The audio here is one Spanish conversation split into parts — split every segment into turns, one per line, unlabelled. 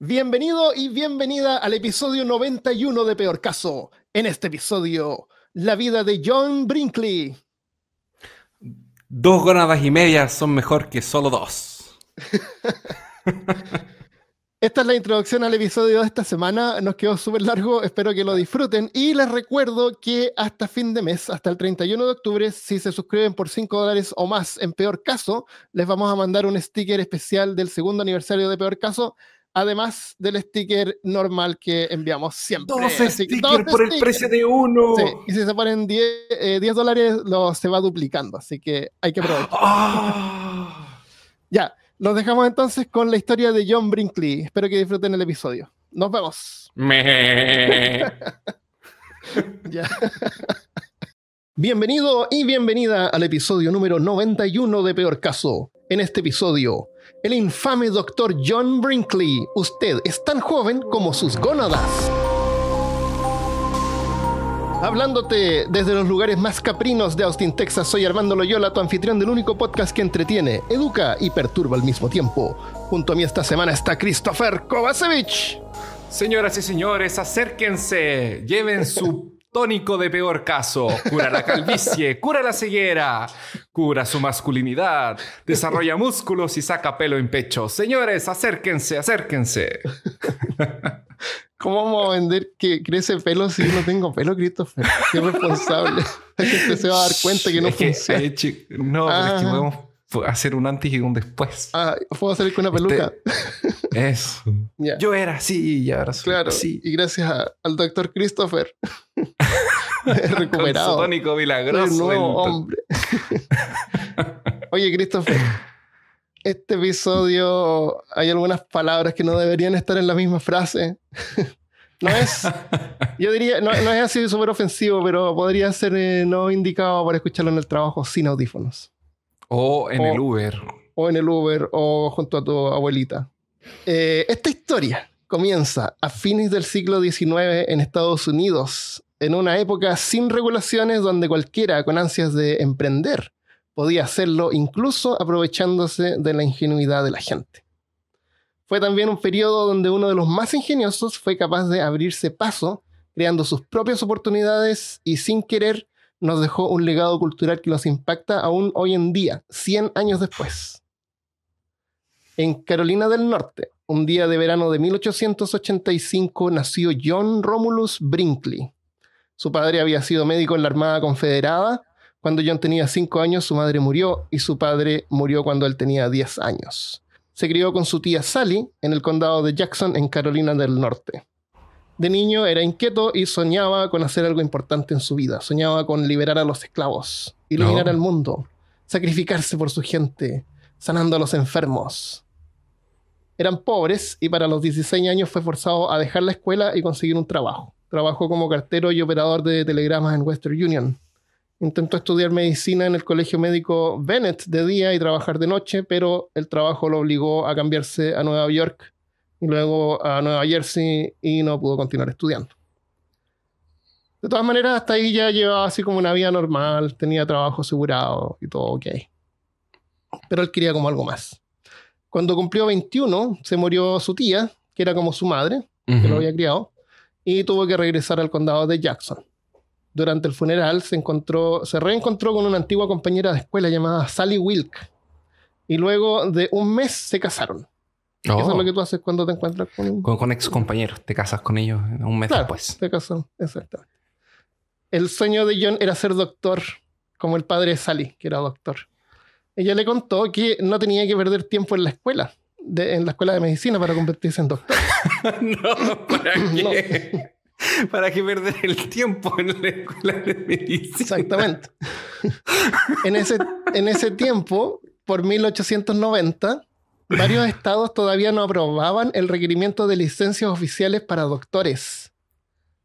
Bienvenido y bienvenida al episodio 91 de Peor Caso. En este episodio, la vida de John Brinkley.
Dos gónadas y media son mejor que solo dos.
Esta es la introducción al episodio de esta semana. Nos quedó súper largo, espero que lo disfruten. Y les recuerdo que hasta fin de mes, hasta el 31 de octubre, si se suscriben por 5 dólares o más en peor caso, les vamos a mandar un sticker especial del segundo aniversario de peor caso además del sticker normal que enviamos siempre. Dos stickers por el precio de uno. Sí, y si se ponen 10, eh, dólares, se va duplicando, así que hay que aprovechar. Ah. ya, nos dejamos entonces con la historia de John Brinkley. Espero que disfruten el episodio. Nos vemos.
ya.
Bienvenido y bienvenida al episodio número 91 de Peor Caso. En este episodio el infame doctor John Brinkley. Usted es tan joven como sus gónadas. Hablándote desde los lugares más caprinos de Austin, Texas, soy Armando Loyola, tu anfitrión del único podcast que entretiene, educa y perturba al mismo tiempo. Junto a mí esta semana está Christopher
Kovacevic. Señoras y señores, acérquense, lleven su tónico de peor caso, cura la calvicie, cura la ceguera, cura su masculinidad, desarrolla músculos y saca pelo en pecho. Señores, acérquense, acérquense.
¿Cómo vamos a vender que crece pelo si yo no tengo pelo, Christopher? Qué responsable. La gente se va a dar cuenta que no funciona. Eh, no, pero es que ah. podemos hacer un antes y un después. Ah, puedo salir con una este, peluca. Eso. Yo era sí, y ahora soy Claro, sí. y gracias al doctor Christopher. recuperado. tónico milagroso. Un nuevo hombre. Oye, Christopher. Este episodio hay algunas palabras que no deberían estar en la misma frase. No es, yo diría, no, es así súper ofensivo, pero podría ser eh, no indicado para escucharlo en el trabajo sin audífonos. O en el Uber. O en el Uber o junto a tu abuelita. Eh, esta historia comienza a fines del siglo XIX en Estados Unidos, en una época sin regulaciones donde cualquiera con ansias de emprender podía hacerlo incluso aprovechándose de la ingenuidad de la gente. Fue también un periodo donde uno de los más ingeniosos fue capaz de abrirse paso creando sus propias oportunidades y sin querer nos dejó un legado cultural que nos impacta aún hoy en día, 100 años después. En Carolina del Norte, un día de verano de 1885, nació John Romulus Brinkley. Su padre había sido médico en la Armada Confederada. Cuando John tenía 5 años, su madre murió y su padre murió cuando él tenía 10 años. Se crió con su tía Sally en el condado de Jackson, en Carolina del Norte de niño era inquieto y soñaba con hacer algo importante en su vida. Soñaba con liberar a los esclavos, iluminar al mundo, sacrificarse por su gente, sanando a los enfermos. Eran pobres y para los 16 años fue forzado a dejar la escuela y conseguir un trabajo. Trabajó como cartero y operador de telegramas en Western Union. Intentó estudiar medicina en el Colegio Médico Bennett de día y trabajar de noche, pero el trabajo lo obligó a cambiarse a Nueva York y luego a Nueva Jersey y no pudo continuar estudiando. De todas maneras, hasta ahí ya llevaba así como una vida normal, tenía trabajo asegurado y todo ok. Pero él quería como algo más. Cuando cumplió 21, se murió su tía, que era como su madre, que lo había criado, y tuvo que regresar al condado de Jackson. Durante el funeral se, encontró, se reencontró con una antigua compañera de escuela llamada Sally Wilk, y luego de un mes se casaron. Eso es lo oh. que tú haces cuando te encuentras con... Con,
con ex compañeros. Te casas con ellos un mes claro,
después. te casas, exactamente. El sueño de John era ser doctor, como el padre de Sally, que era doctor. Ella le contó que no tenía que perder tiempo en la escuela, en la escuela de medicina para convertirse en doctor. no, ¿para qué? ¿Para qué perder el tiempo
en la escuela de medicina? Exactamente.
en, ese, en ese tiempo, por 1890, varios estados todavía no aprobaban el requerimiento de licencias oficiales para doctores,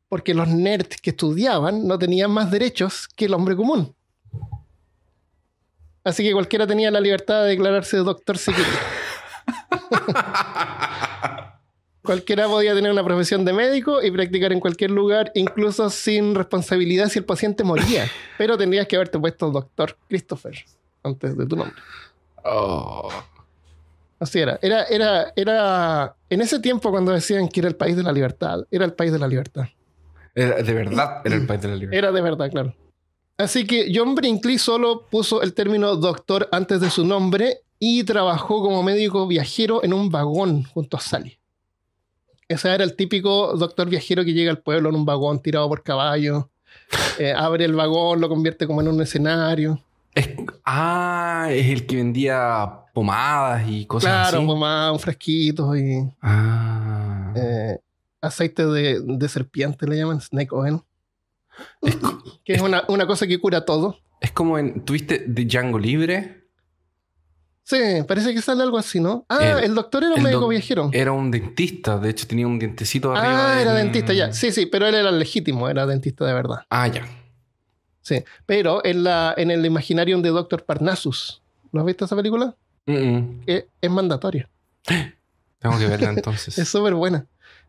porque los nerds que estudiaban no tenían más derechos que el hombre común. Así que cualquiera tenía la libertad de declararse doctor si Cualquiera podía tener una profesión de médico y practicar en cualquier lugar, incluso sin responsabilidad si el paciente moría. Pero tendrías que haberte puesto doctor Christopher antes de tu
nombre. Oh
era. Era, era, En ese tiempo, cuando decían que era el país de la libertad, era el país de la libertad.
de verdad, era el país de la libertad.
Era de verdad, claro. Así que John Brinkley solo puso el término doctor antes de su nombre y trabajó como médico viajero en un vagón junto a Sally. Ese era el típico doctor viajero que llega al pueblo en un vagón tirado por caballo, eh, abre el vagón, lo convierte como en un escenario. ah,
es el que vendía pomadas y cosas así. Claro,
pomadas, fresquitos y. Ah. Eh, aceite de, de, serpiente le llaman, snake oil.
que es, una, cosa que cura todo. Es como en. ¿Tuviste de Django Libre?
Sí, parece que sale algo así, ¿no? Ah, el, doctor era un médico viajero. Era un
dentista, de hecho tenía un dientecito arriba. Ah, era dentista ya.
Sí, sí, pero él era legítimo, era dentista de verdad. Ah, ya. Sí, pero en, la, en el imaginario de Doctor Parnassus. ¿Lo has visto esa película? Eh, es, mandatoria. Tengo que verla entonces. es súper buena.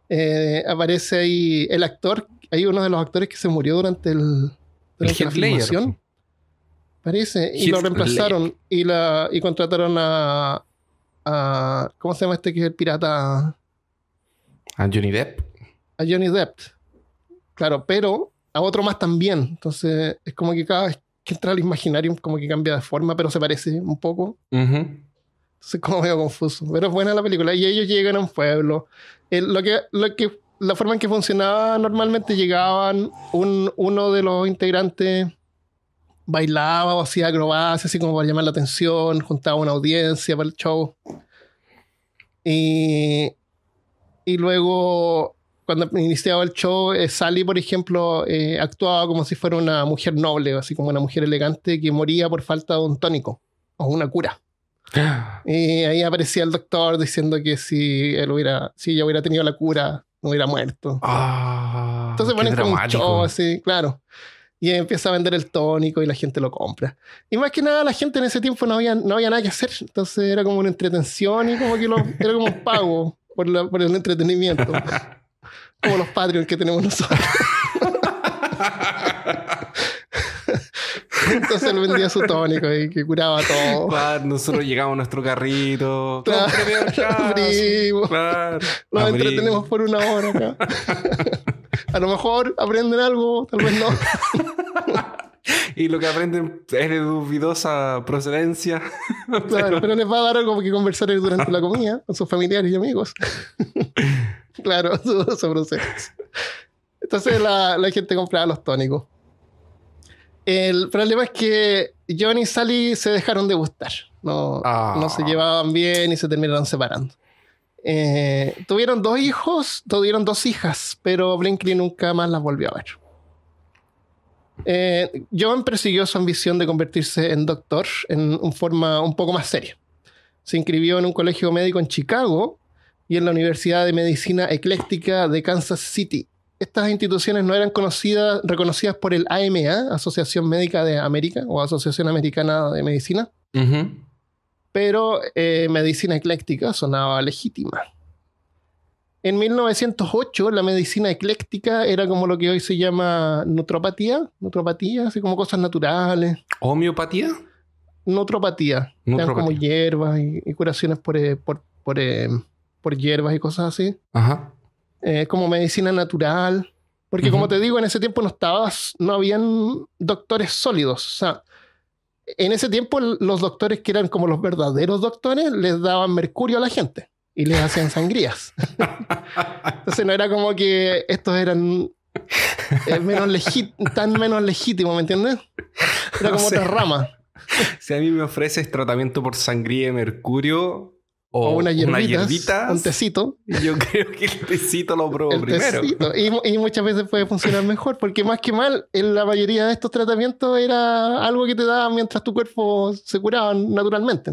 Eh, aparece ahí el actor, hay uno de los actores que se murió durante el la filmación. Parece, y lo reemplazaron y la contrataron a, ¿cómo se llama este que es el pirata?
A Johnny Depp.
A Johnny Depp. Claro, pero a otro más también. Entonces, es como que cada vez que entra al imaginario como que cambia de forma, pero se parece un poco es como medio confuso. Pero es buena la película. Y ellos llegan a un pueblo. lo que, que, la forma en que funcionaba normalmente llegaban, uno de los integrantes bailaba o hacía acrobacias, así como para llamar la atención, juntaba una audiencia para el show. Y, luego, cuando iniciaba el show, eh, Sally, por ejemplo, eh, actuaba como si fuera una mujer noble, así como una mujer elegante que moría por falta de un tónico o una cura. Y ahí aparecía el doctor diciendo que si él hubiera, si yo hubiera tenido la cura, no hubiera muerto. Ah, Entonces ponen como un show así, claro. Y empieza a vender el tónico y la gente lo compra. Y más que nada, la gente en ese tiempo no había, no había nada que hacer. Entonces era como una entretención y como que lo, era como un pago por, por el entretenimiento. como los Patreons que tenemos nosotros. Entonces él vendía su tónico y que curaba todo. Claro, nosotros llegamos a nuestro carrito. Claro, abrimos. Claro, Nos entretenemos por una hora acá. a lo mejor aprenden algo, tal vez no. y lo que aprenden es de duvidosa procedencia. Claro, pero... les va a dar algo que conversar durante la comida con sus familiares y amigos. claro, sobre procedencia. Entonces la, la gente compraba los tónicos. El problema es que John y Sally se dejaron de gustar. Ah. No, se llevaban bien y se terminaron separando. Eh, tuvieron dos hijos, tuvieron dos hijas, pero Blinkley nunca más las volvió a ver. Eh, persiguió su ambición de convertirse en doctor en forma un poco más seria. Se inscribió en un colegio médico en Chicago y en la Universidad de Medicina Ecléctica de Kansas City, estas instituciones no eran conocidas, reconocidas por el AMA, Asociación Médica de América o Asociación Americana de Medicina, pero eh, medicina ecléctica sonaba legítima. En 1908 la medicina ecléctica era como lo que hoy se llama nutropatía, nutropatía, así como cosas naturales. ¿Homeopatía? Nutropatía, nutropatía. como hierbas y, curaciones por, eh, por, eh, por hierbas y cosas así. Ajá. Eh, como medicina natural. Porque como te digo, en ese tiempo no estabas, no habían doctores sólidos. O sea, en ese tiempo los doctores que eran como los verdaderos doctores les daban mercurio a la gente y les hacían sangrías. Entonces no era como que estos eran eh, tan menos legítimos, ¿me entiendes? Era como otra rama. Si a mí me ofreces
tratamiento por sangría y mercurio, o, una, hierbita, un
tecito.
Yo creo que el tecito lo probó primero.
Y, muchas veces puede funcionar mejor, porque más que mal, en la mayoría de estos tratamientos era algo que te daban mientras tu cuerpo se curaba naturalmente.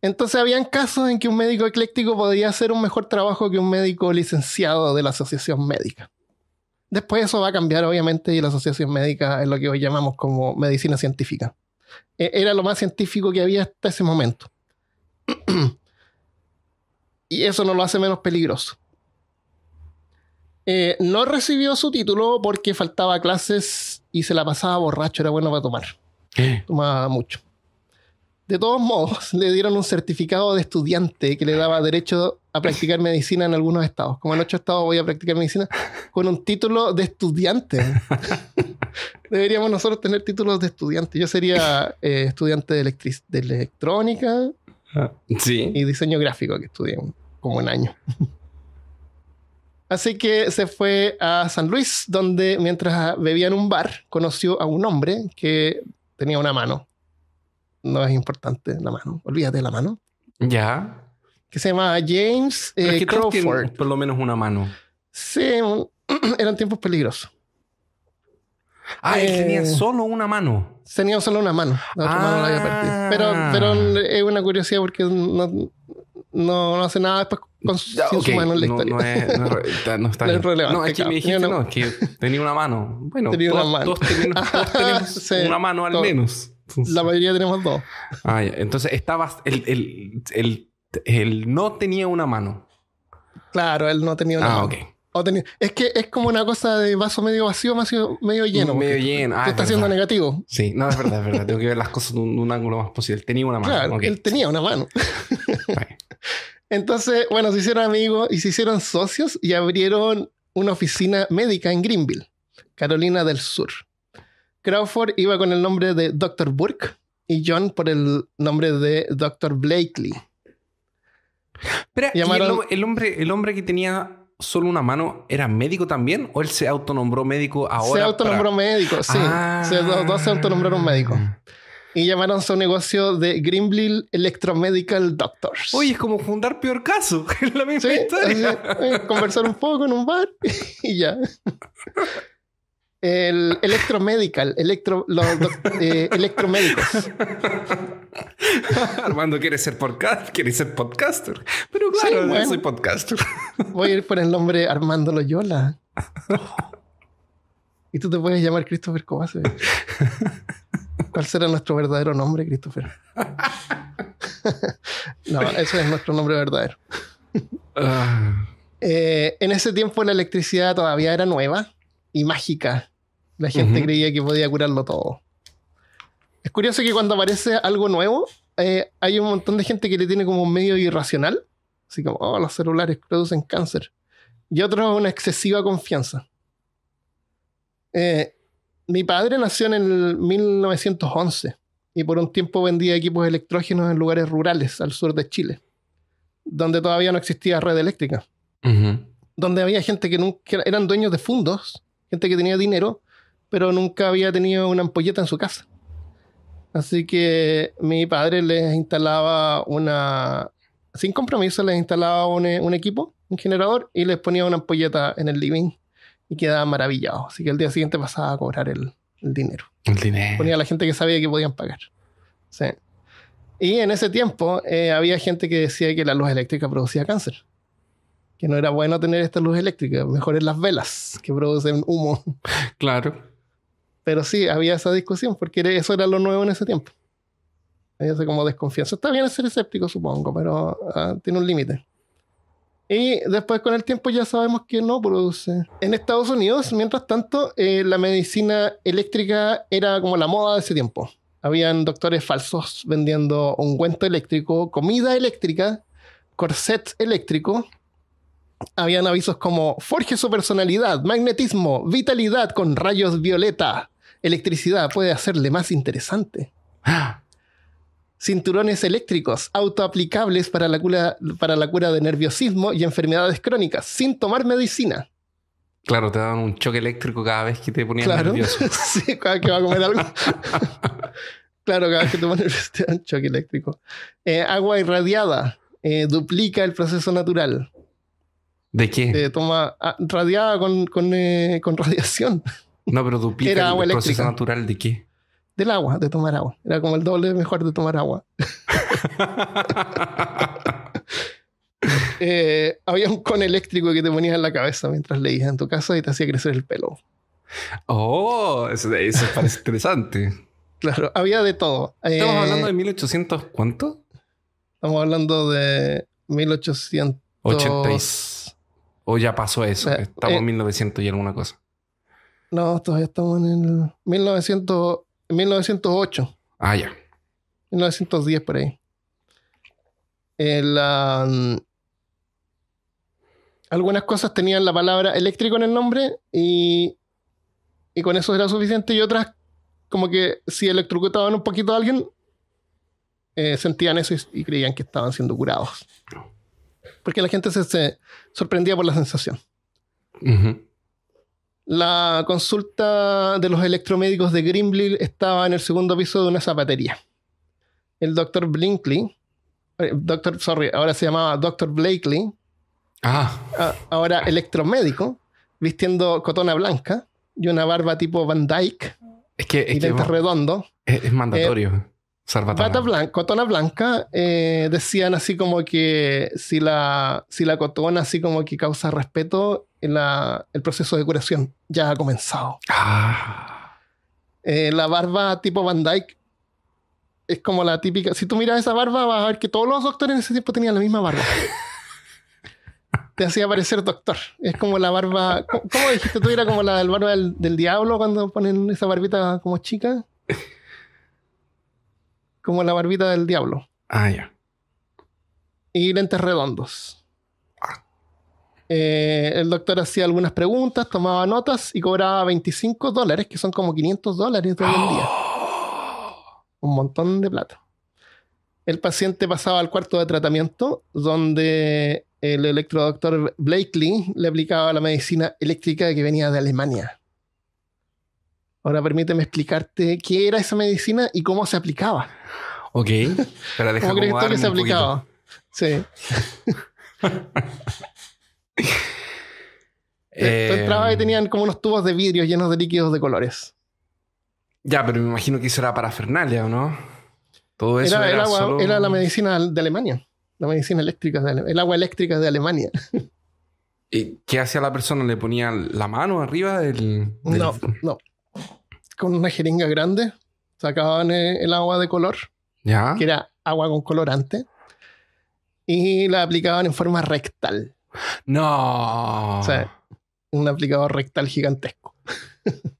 Entonces habían casos en que un médico ecléctico podía hacer un mejor trabajo que un médico licenciado de la asociación médica. Después eso va a cambiar, obviamente, y la asociación médica es lo que hoy llamamos como medicina científica. E, era lo más científico que había hasta ese momento y eso no lo hace menos peligroso. Eh, no recibió su título porque faltaba clases y se la pasaba borracho, era bueno para tomar. Tomaba mucho. De todos modos, le dieron un certificado de estudiante que le daba derecho a practicar medicina en algunos estados. Como en ocho estados voy a practicar medicina con un título de estudiante. Deberíamos nosotros tener títulos de estudiante. Yo sería eh, estudiante de, de electrónica, Ah. sí. Y diseño gráfico, que estudié como un año. Así que se fue a San Luis, donde mientras bebía en un bar, conoció a un hombre que tenía una mano. No es importante la mano, olvídate de la mano.
Ya.
Que se llamaba James eh, Crawford por lo menos una mano. Sí, eran tiempos peligrosos. Ah, él tenía eh, solo una mano. Tenía solo una mano. Pero, pero ah. es una curiosidad porque no, no, hace nada después con su, mano en la historia. No, es,
está, no relevante. No, es que me dijiste, no, es que tenía una mano. Bueno, tenía todos, una mano.
tenemos, una mano al menos. la mayoría
tenemos dos. Ah, Entonces estabas. El, el, el, no tenía una mano.
Claro, él no tenía una ah, mano. Ah, ok es que es como una cosa de vaso medio vacío, medio lleno. Medio lleno. Ah, siendo negativo.
Sí, no, es verdad, es verdad. Tengo que ver las cosas de un, ángulo más posible. tenía una mano. Claro, él
tenía una mano. Entonces, bueno, se hicieron amigos y se hicieron socios y abrieron una oficina médica en Greenville, Carolina del Sur. Crawford iba con el nombre de Dr. Burke y John por el nombre de Dr. Blakely. Pero
hombre, el hombre que tenía solo una mano era médico también? ¿O él se autonombró médico ahora? Se autonombró médico, sí. Ah. Se, dos
se autonombraron médicos. Y llamaron su negocio de Grimble Electromedical Doctors. Oye, es como fundar peor caso. conversar un poco en un bar y ya. El electromedical, electro, eh, electromédicos.
Armando quiere ser podcast, quiere ser podcaster. Pero claro, bueno, soy podcaster.
Voy a ir por el nombre Armando Loyola. Y tú te puedes llamar Christopher Cobase. Eh. ¿Cuál será nuestro verdadero nombre, Christopher? no, ese es nuestro nombre verdadero. Ah. Eh, en ese tiempo la electricidad todavía era nueva y mágica. La gente creía que podía curarlo todo. Es curioso que cuando aparece algo nuevo, eh, hay un montón de gente que le tiene como un medio irracional, así como, oh, los celulares producen cáncer. Y otros una excesiva confianza. Eh, mi padre nació en el 1911 y por un tiempo vendía equipos electrógenos en lugares rurales al sur de Chile, donde todavía no existía red eléctrica, donde había gente que, nunca, eran dueños de fondos, gente que tenía dinero pero nunca había tenido una ampolleta en su casa. Así que mi padre les instalaba una, sin compromiso, les instalaba un, eh, equipo, un generador, y les ponía una ampolleta en el living y quedaba maravillado. Así que el día siguiente pasaba a cobrar el, dinero. El dinero. Ponía a la gente que sabía que podían pagar. Sí. Y en ese tiempo eh, había gente que decía que la luz eléctrica producía cáncer. Que no era bueno tener esta luz eléctrica, mejor es las velas que producen humo. Claro. Pero sí, había esa discusión porque eso era lo nuevo en ese tiempo. Había esa como desconfianza. Está bien ser escéptico, supongo, pero ah, tiene un límite. Y después con el tiempo ya sabemos que no produce. En Estados Unidos, mientras tanto, eh, la medicina eléctrica era como la moda de ese tiempo. Habían doctores falsos vendiendo ungüento eléctrico, comida eléctrica, corset eléctrico. Habían avisos como forge su personalidad, magnetismo, vitalidad con rayos violeta. Electricidad puede hacerle más interesante. Cinturones eléctricos, autoaplicables para la, cura, para la cura de nerviosismo y enfermedades crónicas, sin tomar medicina.
Claro, te dan un choque eléctrico cada vez que te ponías nervioso.
cada a comer algo. claro, cada vez que te pones te dan un choque eléctrico. Eh, agua irradiada eh, duplica el proceso natural. ¿De qué? De toma ah, radiada con eh, radiación. No, pero duplica Era el natural de qué? Del agua, de tomar agua. Era como el doble mejor de tomar agua. Eh, había un con eléctrico que te ponías en la cabeza mientras leías en tu casa y te hacía crecer el pelo.
Oh, eso, parece interesante.
Claro, había de todo. Estamos eh, hablando de 1800, ¿cuánto? Estamos hablando de 1886.
O ya pasó eso. Estamos en 1900 eh, y alguna cosa.
No, todavía estamos en el 1908. Ah, ya. 1910 por ahí. Um, algunas cosas tenían la palabra eléctrico en el nombre y, con eso era suficiente y otras como que si electrocutaban un poquito a alguien eh, sentían eso y, creían que estaban siendo curados. Oh. Porque la gente se, sorprendía por la sensación. Ajá. La consulta de los electromédicos de Greenville estaba en el segundo piso de una zapatería. El doctor Blinkley, eh, doctor, sorry, ahora se llamaba doctor Blakely, ah. ahora electromédico, vistiendo cotona blanca y una barba tipo Van Dyke. Es que es, redondo,
es, mandatorio. Eh,
Bata blanca, cotona blanca, eh, decían así como que si la, si la cotona así como que causa respeto, el proceso de curación ya ha comenzado. Ah. Eh, la barba tipo Van Dyke es como la típica. Si tú miras esa barba, vas a ver que todos los doctores en ese tiempo tenían la misma barba. Te hacía parecer doctor. Es como la barba. ¿Cómo, dijiste tú? Era como la barba del, del diablo cuando ponen esa barbita como chica como la barbita del diablo. Ah, ya. Y lentes redondos. Ah. Eh, el doctor hacía algunas preguntas, tomaba notas y cobraba 25 dólares, que son como 500 dólares de hoy en día. ¡Oh! Un montón de plata. El paciente pasaba al cuarto de tratamiento, donde el electrodoctor Blakely le aplicaba la medicina eléctrica que venía de Alemania. Ahora permíteme explicarte qué era esa medicina y cómo se aplicaba.
Ok. Pero deja como que se aplicaba?
Sí. Eh, entraba y tenían como unos tubos de vidrio llenos de líquidos de colores.
Ya, pero me imagino que eso era
parafernalia, ¿o no?
Todo eso era, era, era la
medicina de Alemania. La medicina eléctrica, de el agua eléctrica de Alemania. ¿Y qué hacía la persona? ¿Le ponía la mano arriba No, no. Con una jeringa grande sacaban eh, el agua de color que era agua con colorante, y la aplicaban en forma rectal. No. O sea, un aplicador rectal gigantesco. o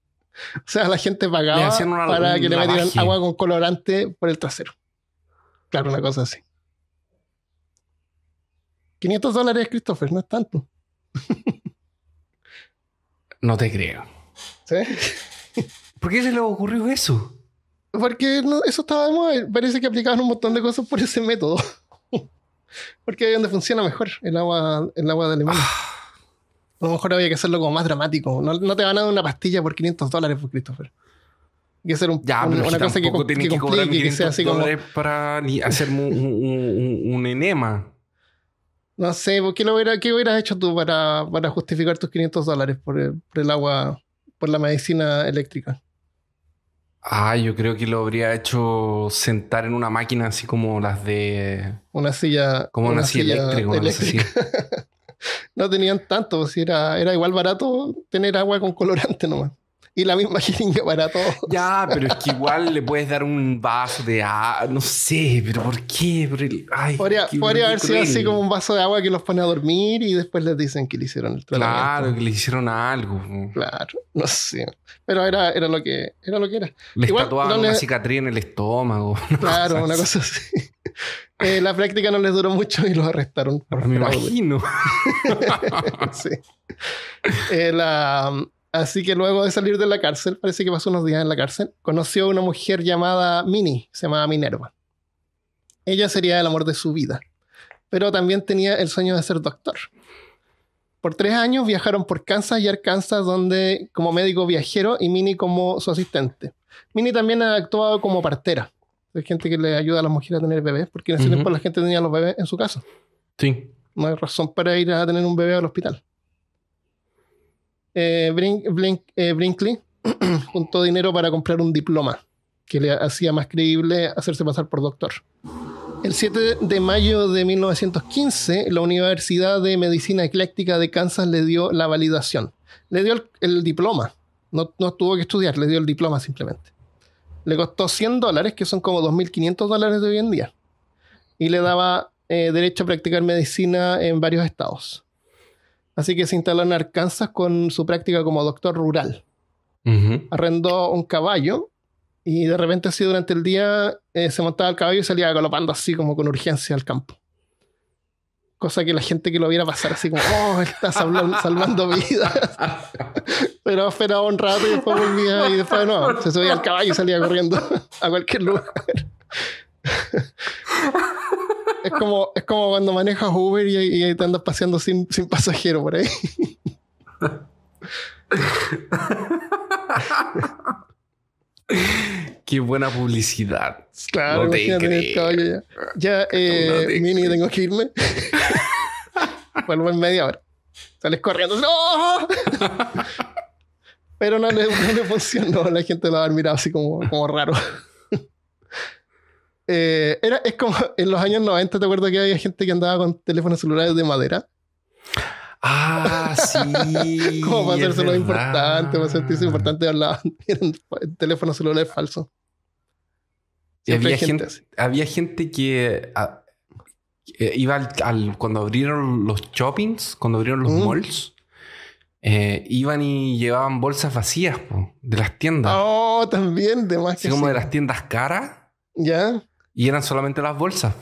sea, la gente pagaba para que le metieran agua con colorante por el trasero. Claro, una cosa así. 500 dólares, Christopher, no es tanto.
no te creo.
¿Sí? ¿Por qué se le ocurrió eso? Porque eso estaba Parece que aplicaban un montón de cosas por ese método. Porque ahí donde funciona mejor el agua, el agua de alemán. A lo mejor había que hacerlo como más dramático. No, te van a dar una pastilla por 500 dólares, por pues, Christopher. Hay que hacer un, una cosa que, sea así como...
para ni hacer un, enema.
No sé, pues, ¿qué, lo hubiera, qué hubieras hecho tú para, para, justificar tus 500 dólares por por el agua, por la medicina eléctrica?
Ah, yo creo que lo habría hecho sentar en una máquina así como las de.
Una silla. Como una, silla, eléctrica. no tenían tanto, si era, era igual barato tener agua con colorante nomás
la misma jeringa para todos. Ya, pero es que igual le puedes dar un vaso de agua, no sé, pero ¿por qué? Por el, podría, haber sido así como
un vaso de agua que los pone a dormir y después les dicen que le hicieron el tratamiento. Claro,
que le hicieron algo. Claro, no sé.
Pero era, era, lo, que, era lo que era. tatuaban una
cicatría en el estómago. Claro, una cosa
así. Eh, la práctica no les duró mucho y los arrestaron. Por Me imagino. sí. Eh, la, Así que luego de salir de la cárcel, parece que pasó unos días en la cárcel, conoció a una mujer llamada Minnie, se llamaba Minerva. Ella sería el amor de su vida, pero también tenía el sueño de ser doctor. Por tres años viajaron por Kansas y Arkansas, donde como médico viajero y Minnie como su asistente. Minnie también ha actuado como partera. Hay gente que le ayuda a las mujeres a tener bebés, porque en ese tiempo la gente tenía los bebés en su casa. Sí. No hay razón para ir a tener un bebé al hospital. Eh, eh, Brinkley juntó dinero para comprar un diploma que le hacía más creíble hacerse pasar por doctor. El 7 de mayo de 1915, la Universidad de Medicina Ecléctica de Kansas le dio la validación. Le dio el, diploma. No, tuvo que estudiar, le dio el diploma simplemente. Le costó 100 dólares, que son como 2.500 dólares de hoy en día. Y le daba eh, derecho a practicar medicina en varios estados. Así que se instaló en Arkansas con su práctica como doctor rural. Arrendó un caballo y de repente así durante el día eh, se montaba el caballo y salía galopando así como con urgencia al campo. Cosa que la gente que lo viera pasar así como, oh, está salvando, vida. vidas. Pero esperaba un rato y después volvía y después no, se subía al caballo y salía corriendo a cualquier lugar es, como, es como cuando manejas Uber y, y te andas paseando sin, sin pasajero por ahí.
Qué buena publicidad. Claro, ya.
Ya, eh, Mini, tengo que irme. Vuelvo en media hora. Sales corriendo. ¡No! Pero no le, funcionó. La gente lo va a mirado así como, como raro. Eh, era, es como en los años 90, ¿te acuerdas que había gente que andaba con teléfonos celulares de madera? Ah, sí. como para hacerse lo importante, para sentirse importante, hablaban. en teléfonos celulares falsos. Había gente,
había gente, que ah, iba al, cuando abrieron los shoppings, cuando abrieron los mm. malls, eh, iban y llevaban bolsas vacías de las tiendas. Oh, también, de más como de las tiendas caras. Ya. Y eran solamente las bolsas.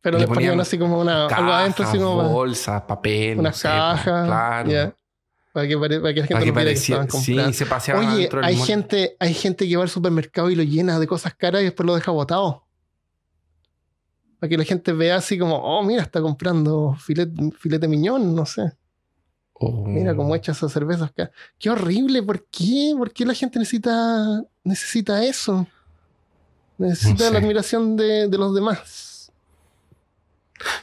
Pero le, así
como una algo adentro, así como bolsas, papel, unas Para que, la gente Oye, hay gente, hay gente que va al supermercado y lo llena de cosas caras y después lo deja botado. Para que la gente vea así como, oh, mira, está comprando filete, filete miñón, no sé. Mira cómo oh. echa esas cervezas acá Qué horrible, ¿por qué? ¿Por qué la gente necesita, necesita eso? Necesita la admiración de, los demás.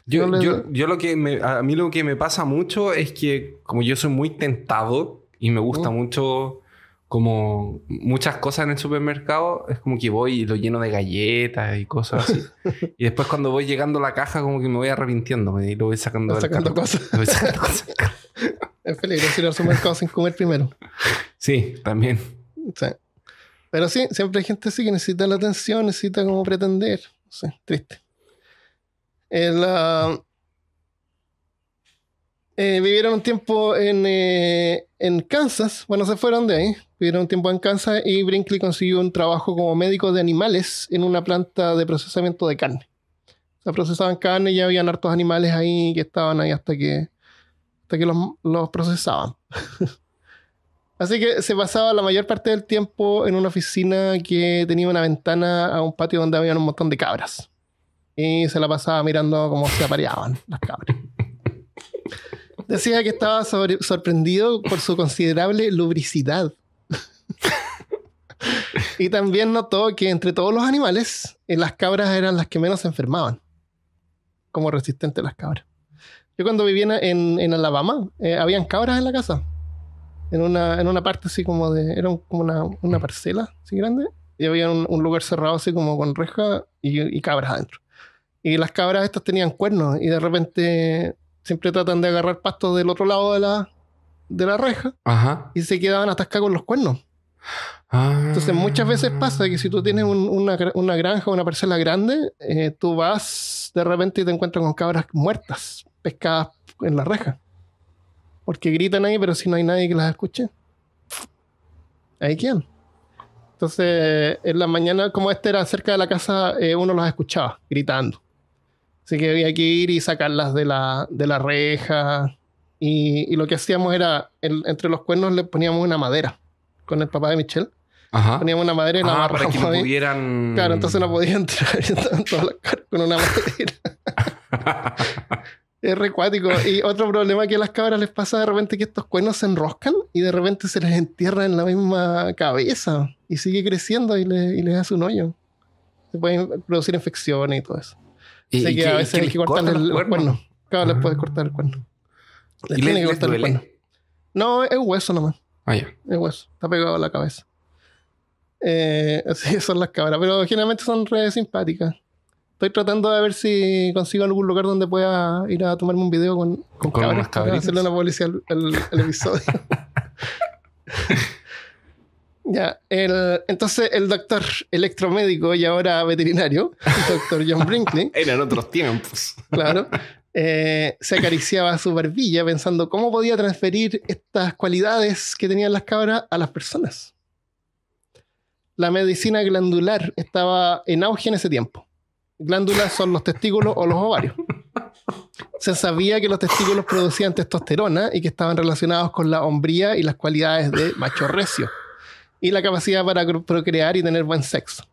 Yo, yo, lo que a mí lo que me pasa mucho es que como yo soy muy tentado y me gusta mm. mucho como muchas cosas en el supermercado, es como que voy y lo lleno de galletas y cosas así. y después cuando voy llegando a la caja como que me voy arrepintiendo y lo voy sacando, del sacando
es peligroso ir al supermercado sin comer primero.
Sí, también.
Sí. Pero sí, siempre hay gente así que necesita la atención, necesita como pretender. sé, triste. Eh, eh, vivieron un tiempo en, eh, en, Kansas, bueno, se fueron de ahí, vivieron un tiempo en Kansas y Brinkley consiguió un trabajo como médico de animales en una planta de procesamiento de carne. O sea, procesaban carne y ya habían hartos animales ahí que estaban ahí hasta que, hasta que los, los procesaban. Así que se pasaba la mayor parte del tiempo en una oficina que tenía una ventana a un patio donde había un montón de cabras. Y se la pasaba mirando cómo se apareaban las cabras. Decía que estaba sorprendido por su considerable lubricidad. y también notó que entre todos los animales, eh, las cabras eran las que menos se enfermaban. Como resistentes las cabras. Yo cuando vivía en, Alabama, eh, habían cabras en la casa en una, parte así como de. Era como una, parcela así grande. Y había un, lugar cerrado así como con reja y, cabras adentro. Y las cabras estas tenían cuernos y de repente siempre tratan de agarrar pastos del otro lado de la, de la reja Ajá. y se quedaban atascados con los cuernos. Ah. Entonces muchas veces pasa que si tú tienes una, una granja, una parcela grande, eh, tú vas de repente y te encuentras con cabras muertas, pescadas en la reja porque gritan ahí, pero si no hay nadie que las escuche, ahí quién. Entonces, en la mañana, como este era cerca de la casa, eh, uno las escuchaba gritando. Así que había que ir y sacarlas de la, de reja. Y, lo que hacíamos era, entre los cuernos le poníamos una madera con el papá de Michelle. Ajá. Poníamos una madera y la ah, para que no pudieran... Claro, entonces no podían entrar todas las con una madera. Es recuático. Y otro problema que a las cabras les pasa de repente que estos cuernos se enroscan y de repente se les entierra en la misma cabeza y sigue creciendo y, les hace un hoyo. Se pueden producir infecciones y todo eso. ¿Y, Así a veces hay que cortarle el, cuerno. Claro, les ah. puedes cortar el cuerno. ¿Y tiene que cortar el cuerno. No, es hueso nomás. Ah, ya. Es hueso. Está pegado a la cabeza. Eh, son las cabras, pero generalmente son redes simpáticas. Estoy tratando de ver si consigo algún lugar donde pueda ir a tomarme un video con, con, cabras, para hacerle una policía al, episodio. ya, entonces el doctor electromédico y ahora veterinario, el doctor John Brinkley. en otros tiempos. claro. Eh, se acariciaba su barbilla pensando cómo podía transferir estas cualidades que tenían las cabras a las personas. La medicina glandular estaba en auge en ese tiempo glándulas son los testículos o los ovarios. Se sabía que los testículos producían testosterona y que estaban relacionados con la hombría y las cualidades de macho recio y la capacidad para procrear y tener buen sexo.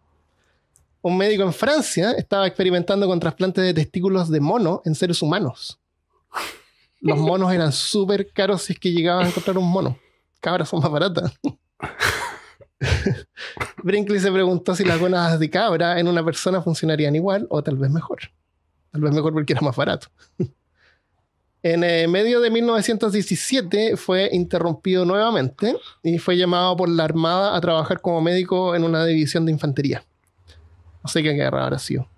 Un médico en Francia estaba experimentando con trasplantes de testículos de mono en seres humanos. Los monos eran súper caros si es que llegaban a encontrar un mono. Cabras son más baratas. Brinkley se preguntó si las gónadas de cabra en una persona funcionarían igual o tal vez mejor. Tal vez mejor porque era más barato. En eh, medio de 1917 fue interrumpido nuevamente y fue llamado por la Armada a trabajar como médico en una división de infantería. No sé qué guerra ahora, sido.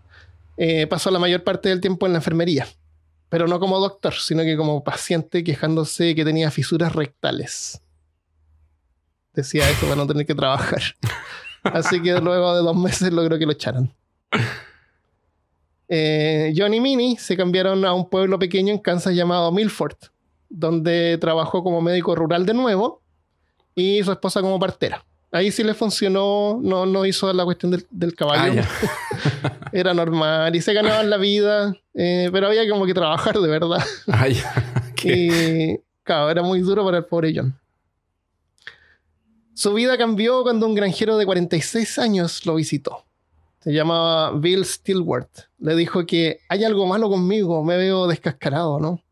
Eh, pasó la mayor parte del tiempo en la enfermería, pero no como doctor, sino que como paciente quejándose que tenía fisuras rectales decía eso para no tener que trabajar. Así que luego de dos meses logró que lo echaran. Eh, John y Minnie se cambiaron a un pueblo pequeño en Kansas llamado Milford, donde trabajó como médico rural de nuevo y su esposa como partera. Ahí sí le funcionó, no, hizo la cuestión del, caballo. Ah, era normal y se ganaban la vida, eh, pero había como que trabajar de verdad. Ah, y, Claro, era muy duro para el pobre John. Su vida cambió cuando un granjero de 46 años lo visitó. Se llamaba Bill Stillworth. Le dijo que hay algo malo conmigo, me veo descascarado, ¿no?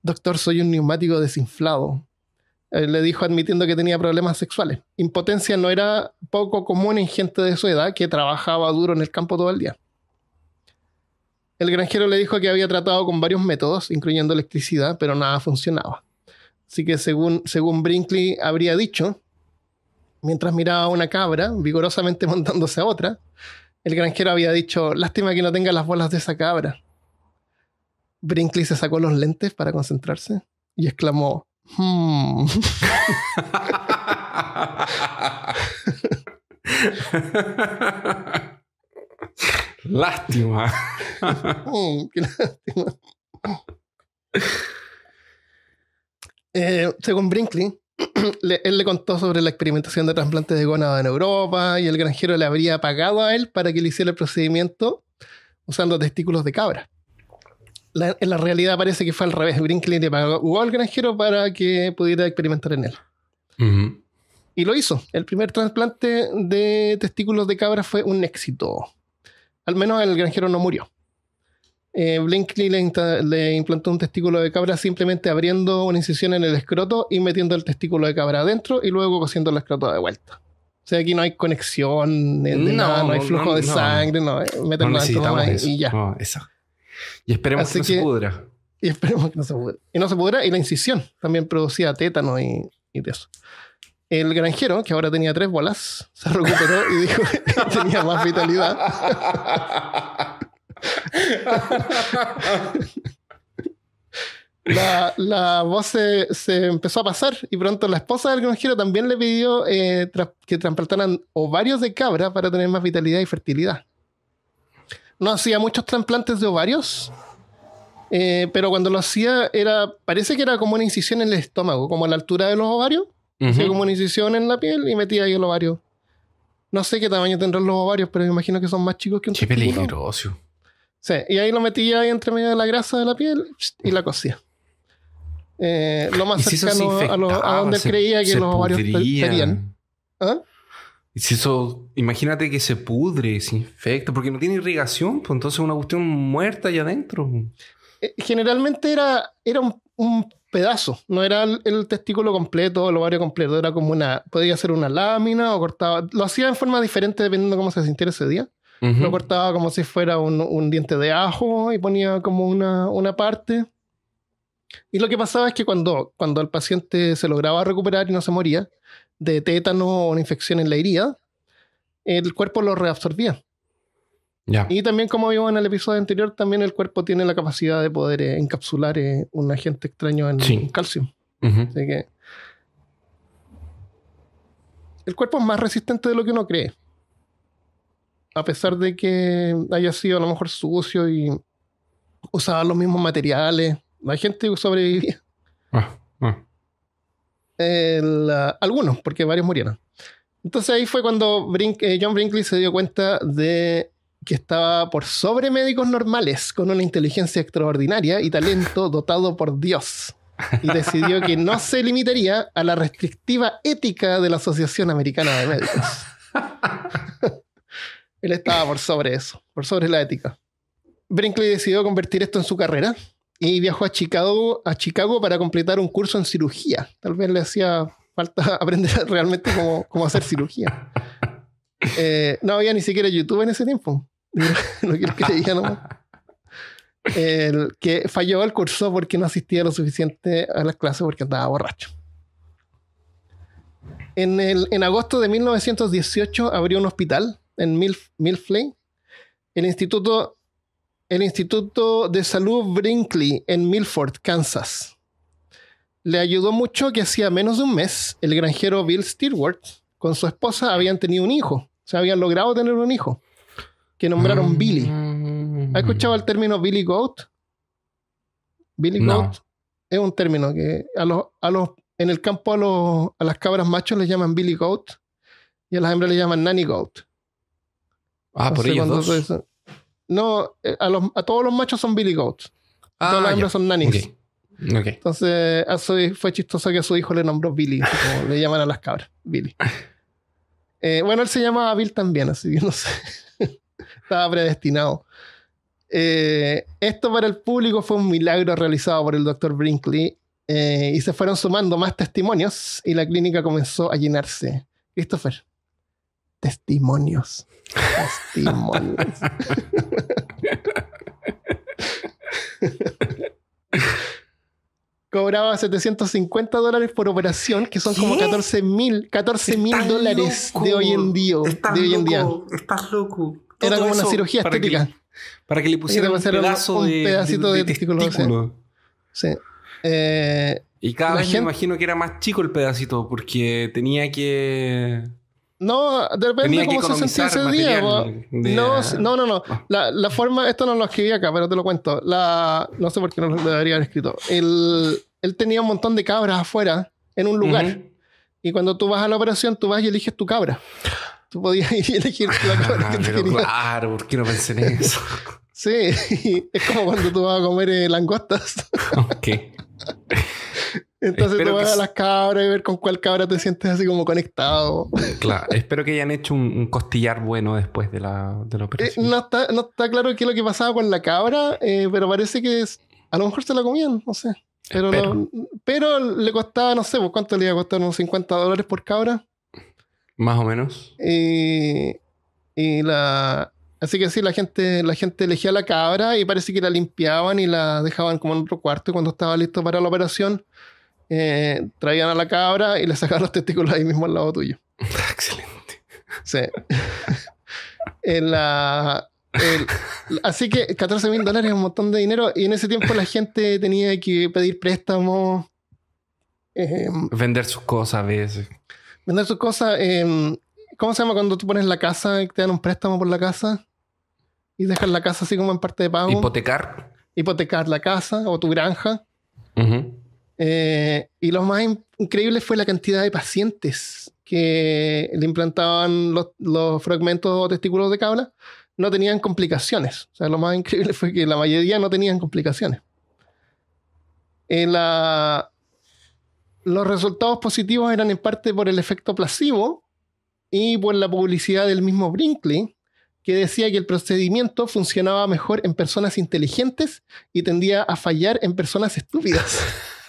Doctor, soy un neumático desinflado. Eh, le dijo admitiendo que tenía problemas sexuales. Impotencia no era poco común en gente de su edad que trabajaba duro en el campo todo el día. El granjero le dijo que había tratado con varios métodos, incluyendo electricidad, pero nada funcionaba. Así que según, según Brinkley habría dicho, Mientras miraba una cabra vigorosamente montándose a otra, el granjero había dicho, lástima que no tenga las bolas de esa cabra. Brinkley se sacó los lentes para concentrarse y exclamó, hmm". lástima. Mm, qué lástima. Eh, según Brinkley, él le contó sobre la experimentación de trasplantes de gónada en Europa y el granjero le habría pagado a él para que le hiciera el procedimiento usando testículos de cabra. en la realidad parece que fue al revés. Brinkley le pagó al granjero para que pudiera experimentar en él. Y lo hizo. El primer trasplante de testículos de cabra fue un éxito. Al menos el granjero no murió. Eh, Blinkley le, implantó un testículo de cabra simplemente abriendo una incisión en el escroto y metiendo el testículo de cabra adentro y luego cosiendo el escroto de vuelta. O sea, aquí no hay conexión, eh, de no, nada, no hay flujo de sangre, no, eh, meten y ya.
Eso. Y esperemos que no se pudra.
Y esperemos que no se pudra. Y no se pudra, y la incisión también producía tétano y, y de eso. El granjero, que ahora tenía tres bolas, se recuperó y dijo que tenía más vitalidad. La, voz se, empezó a pasar y pronto la esposa del granjero también le pidió eh, que trasplantaran ovarios de cabra para tener más vitalidad y fertilidad. No hacía muchos trasplantes de ovarios, eh, pero cuando lo hacía era, parece que era como una incisión en el estómago, como a la altura de los ovarios, Hacía como una incisión en la piel y metía ahí el ovario. No sé qué tamaño tendrán los ovarios, pero me imagino que son más chicos que un Qué Sí, y ahí lo metía ahí entre medio de la grasa de la piel y la cocía. Eh, lo más cercano a, donde creía que los ovarios serían. ¿Ah?
si eso, imagínate que se pudre, se infecta, porque no tiene irrigación, pues
entonces es una cuestión muerta allá adentro. Eh, generalmente era, era un, pedazo, no era el, testículo completo, el ovario completo, era como una, podía ser una lámina o cortaba, lo hacía en forma diferente dependiendo de cómo se sintiera ese día. Lo cortaba como si fuera un, un, diente de ajo y ponía como una, una, parte. Y lo que pasaba es que cuando, cuando el paciente se lograba recuperar y no se moría de tétano o una infección en la herida, el cuerpo lo reabsorbía. Y también, como vimos en el episodio anterior, también el cuerpo tiene la capacidad de poder eh, encapsular eh, un agente extraño en, calcio. Así que. El cuerpo es más resistente de lo que uno cree a pesar de que haya sido a lo mejor sucio y usaba los mismos materiales, la gente sobrevivía.
Ah, ah.
Ah, algunos, porque varios murieron. Entonces ahí fue cuando eh, John Brinkley se dio cuenta de que estaba por sobre médicos normales, con una inteligencia extraordinaria y talento dotado por Dios. Y decidió que no se limitaría a la restrictiva ética de la Asociación Americana de Médicos. Él estaba por sobre eso, por sobre la ética. Brinkley decidió convertir esto en su carrera y viajó a Chicago, a Chicago para completar un curso en cirugía. Tal vez le hacía falta aprender realmente cómo, cómo hacer cirugía. Eh, no había ni siquiera YouTube en ese tiempo. no quiero que nomás. El que falló el curso porque no asistía lo suficiente a las clases porque andaba borracho. En, el, en agosto de 1918 abrió un hospital en Mil Milfley, el Instituto, el Instituto de Salud Brinkley en Milford, Kansas. Le ayudó mucho que hacía menos de un mes el granjero Bill Stewart con su esposa habían tenido un hijo, o sea, habían logrado tener un hijo, que nombraron mm. Billy. ¿ha escuchado el término Billy Goat? Billy Goat es un término que a los, a los, en el campo a, los, a las cabras machos les llaman Billy Goat y a las hembras le llaman Nanny Goat. Ah, por ellos No, eh, a, todos los machos son Billy Goats. Ah, todos los hombres son nannies. Entonces, fue chistoso que a su hijo le nombró Billy, como le llaman a las cabras, Billy. Eh, bueno, él se llamaba Bill también, así que no sé. Estaba predestinado. Eh, esto para el público fue un milagro realizado por el doctor Brinkley y se fueron sumando más testimonios y la clínica comenzó a llenarse. Christopher, testimonios. Testimonios. Cobraba 750 dólares por operación, que son como 14 mil 14 dólares de hoy en día. Estás de hoy día. Loco. Estás loco. Era como una cirugía para para que le pusieran un, de, pedacito de, testículo. Sí. Eh,
y cada vez me imagino que era más chico el pedacito, porque tenía que
no, depende de cómo se sentía ese día. No, no, no. no. Ah. La, forma, esto no lo escribí acá, pero te lo cuento. no sé por qué no lo debería haber escrito. él tenía un montón de cabras afuera, en un lugar. Y cuando tú vas a la operación, tú vas y eliges tu cabra. Tú podías ir y elegir la cabra
ah, que te querías. Claro, ¿por qué no pensé en eso?
sí, es como cuando tú vas a comer eh, langostas. ok. Entonces te tú a las cabras y ver con cuál cabra te sientes así como conectado.
Claro, espero que hayan hecho un, costillar bueno después de la, de eh,
operación. no, está, no, está, claro qué es lo que pasaba con la cabra, eh, pero parece que a lo mejor se la comían, no sé. Pero, pero le costaba, no sé, pues, ¿cuánto le iba a costar? ¿Unos 50 dólares por cabra?
Más o menos.
Y, la, Así que sí, la gente, la gente elegía la cabra y parece que la limpiaban y la dejaban como en otro cuarto cuando estaba listo para la operación eh, traían a la cabra y le sacaban los testículos ahí mismo al lado tuyo. Excelente. Sí. así que 14 mil dólares es un montón de dinero y en ese tiempo la gente tenía que pedir préstamos. Em,
vender sus cosas a veces.
Vender sus cosas. Em, ¿Cómo se llama cuando tú pones la casa y te dan un préstamo por la casa? Y dejas la casa así como en parte de pago. Hipotecar. Hipotecar la casa o tu granja. Eh, y lo más increíble fue la cantidad de pacientes que le implantaban los, fragmentos o testículos de cabra. No tenían complicaciones. O sea, lo más increíble fue que la mayoría no tenían complicaciones. los resultados positivos eran en parte por el efecto placebo y por la publicidad del mismo Brinkley, que decía que el procedimiento funcionaba mejor en personas inteligentes y tendía a fallar en personas estúpidas.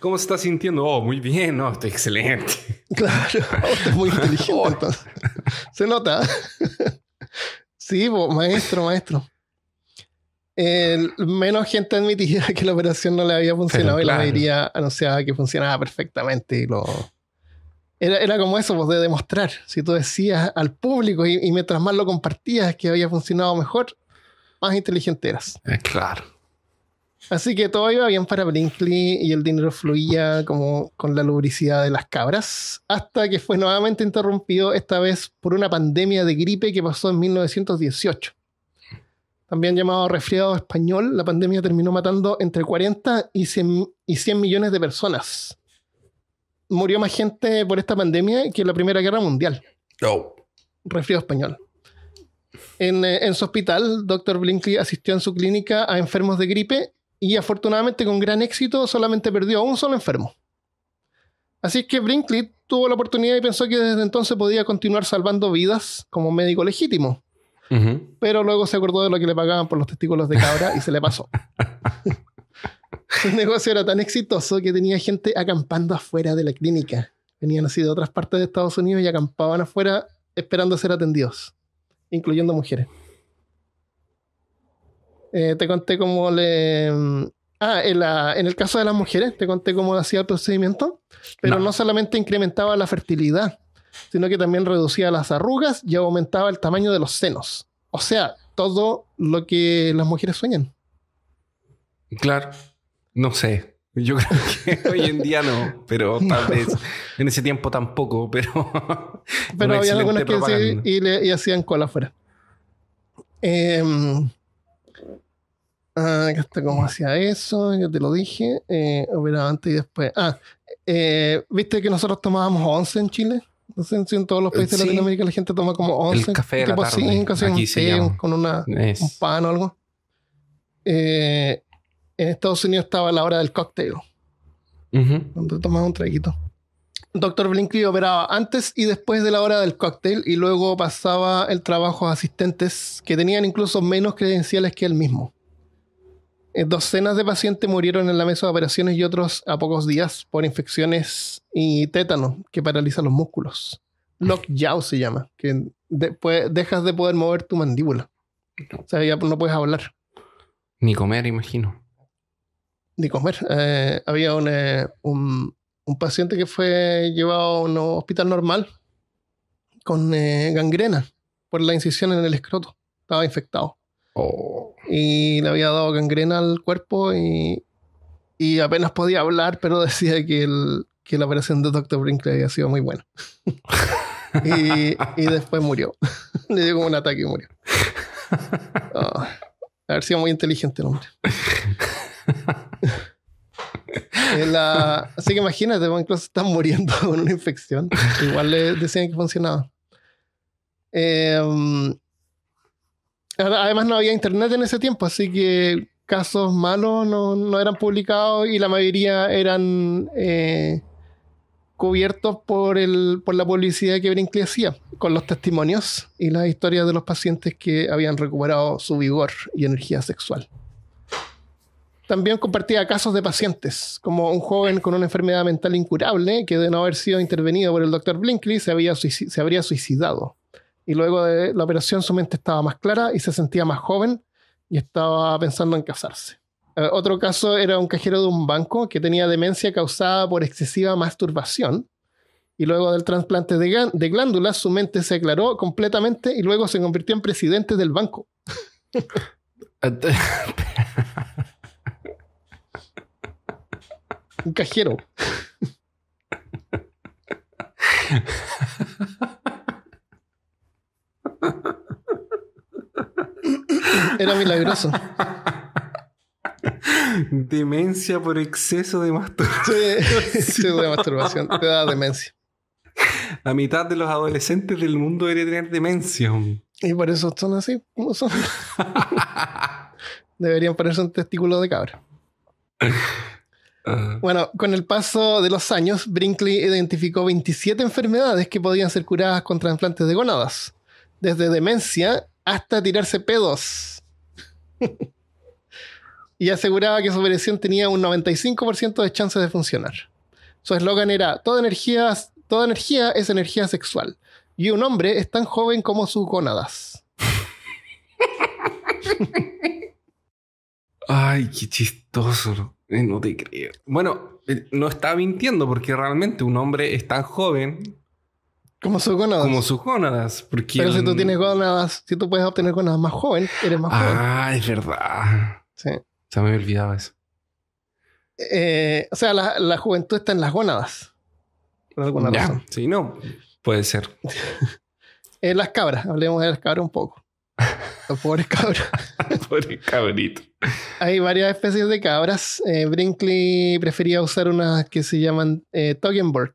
¿Cómo se está sintiendo? Oh, muy bien, no, oh, estoy excelente. Claro,
oh, estás muy inteligente. Oh. Se nota. Sí, maestro, maestro. menos gente admitía que la operación no le había funcionado y la mayoría anunciaba que funcionaba perfectamente y lo, era, como eso, pues, de demostrar. Si tú decías al público y, mientras más lo compartías que había funcionado mejor, más inteligente eras. Eh, claro. Así que todo iba bien para Brinkley y el dinero fluía como con la lubricidad de las cabras, hasta que fue nuevamente interrumpido, esta vez por una pandemia de gripe que pasó en 1918. También llamado resfriado español, la pandemia terminó matando entre 40 y 100 millones de personas murió más gente por esta pandemia que en la Primera Guerra Mundial. No. Oh. Refrío español. Eh, en, su hospital, Dr. Blinkley asistió en su clínica a enfermos de gripe y afortunadamente con gran éxito solamente perdió a un solo enfermo. Así es que Blinkley tuvo la oportunidad y pensó que desde entonces podía continuar salvando vidas como médico legítimo. Pero luego se acordó de lo que le pagaban por los testículos de cabra y se le pasó. El negocio era tan exitoso que tenía gente acampando afuera de la clínica. Venían así de otras partes de Estados Unidos y acampaban afuera esperando ser atendidos, incluyendo mujeres. Eh, te conté cómo le... Mm, ah, en, el caso de las mujeres, te conté cómo hacía el procedimiento, pero no solamente incrementaba la fertilidad, sino que también reducía las arrugas y aumentaba el tamaño de los senos. O sea, todo lo que las mujeres sueñan.
Claro. No sé. Yo creo que hoy en día no, pero tal vez en ese tiempo tampoco, pero. pero había algunas que y,
le, y hacían cola afuera. Eh, cómo hacía eso, yo te lo dije. Eh, hubiera antes y después. Ah, eh, viste que nosotros tomábamos once en Chile. No sé si en todos los países de Latinoamérica la gente toma como once. El café de tipo un con una, un pan o algo. Eh, en Estados Unidos estaba la hora del cóctel, donde tomaba un traguito. Doctor Blinkley operaba antes y después de la hora del cóctel y luego pasaba el trabajo a asistentes que tenían incluso menos credenciales que él mismo. Eh, docenas de pacientes murieron en la mesa de operaciones y otros a pocos días por infecciones y tétanos que paraliza los músculos. Lockjaw se llama, que dejas de poder mover tu mandíbula. O sea, ya no puedes hablar.
Ni comer, imagino
de comer. Eh, había eh, un, un, paciente que fue llevado a un hospital normal con eh, gangrena por la incisión en el escroto. Estaba infectado. Oh. Y le había dado gangrena al cuerpo y, y apenas podía hablar, pero decía que, el, que la operación de Dr. Brinkley había sido muy buena. y, y, después murió. le dio como un ataque y murió. Ah, sido muy inteligente el hombre. Eh, así que imagínate, incluso están muriendo con una infección. Igual le decían que funcionaba. Em, además, no había internet en ese tiempo, así que casos malos no, eran publicados y la mayoría eran eh, cubiertos por, por la publicidad que Brinkley hacía, con los testimonios y las historias de los pacientes que habían recuperado su vigor y energía sexual. También compartía casos de pacientes, como un joven con una enfermedad mental incurable que de no haber sido intervenido por el doctor Blinkley se, había se habría suicidado. Y luego de la operación su mente estaba más clara y se sentía más joven y estaba pensando en casarse. Eh, otro caso era un cajero de un banco que tenía demencia causada por excesiva masturbación y luego del trasplante de, de glándulas su mente se aclaró completamente y luego se convirtió en presidente del banco. un cajero. Era milagroso.
Demencia por
exceso de masturbación.
de masturbación. Te da demencia. La mitad de los adolescentes del mundo debería tener demencia.
Y por eso son así como son. Deberían ponerse un testículo de cabra. Bueno, con el paso de los años, Brinkley identificó 27 enfermedades que podían ser curadas con trasplantes de gónadas. desde demencia hasta tirarse pedos. y aseguraba que su operación tenía un 95% de chances de funcionar. Su eslogan era, toda energía, toda energía es energía sexual, y un hombre es tan joven como sus gónadas.
Ay, qué chiste eh, no te creo. Bueno, eh, no está mintiendo porque realmente un hombre es tan joven.
Como sus gónadas. Como
sus gónadas. Porque Pero si tú tienes
gónadas, si tú puedes obtener gónadas más joven, eres más joven. Ah, es
verdad. Sí. Se me olvidado eso.
Eh, o sea, la, juventud está en las gónadas. Por alguna ya, razón. Sí, no. Puede ser. en las cabras. Hablemos de las cabras un poco. Los pobres cabras.
Pobres cabritos.
Hay varias especies de cabras. Eh, Brinkley prefería usar unas que se llaman eh,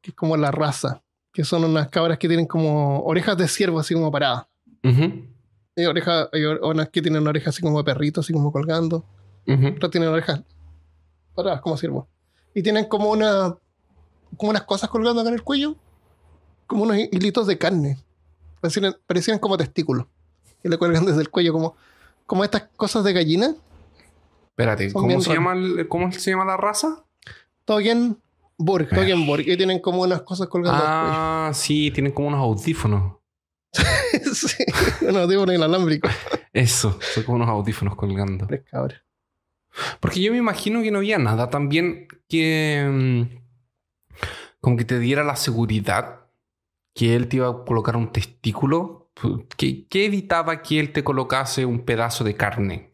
que es como la raza, que son unas cabras que tienen como orejas de ciervo, así como paradas. hay, unas que tienen orejas así como de perrito, así como colgando. Otras tienen orejas paradas como ciervo. Y tienen como, una, como unas cosas colgando acá en el cuello, como unos hilitos de carne. Parecían, como testículos. Y le cuelgan desde el cuello, como, como estas cosas de gallina
Espérate, ¿cómo
se, llama la raza? Toggenburg. Toggenburg. Y tienen como unas cosas colgando.
Ah, sí, tienen como unos audífonos.
sí, unos audífonos inalámbricos.
Eso, son como unos audífonos colgando. Porque yo me imagino que no había nada también que. Mm, como que te diera la seguridad que él te iba a colocar un testículo. ¿Qué, evitaba que él te colocase un pedazo de carne?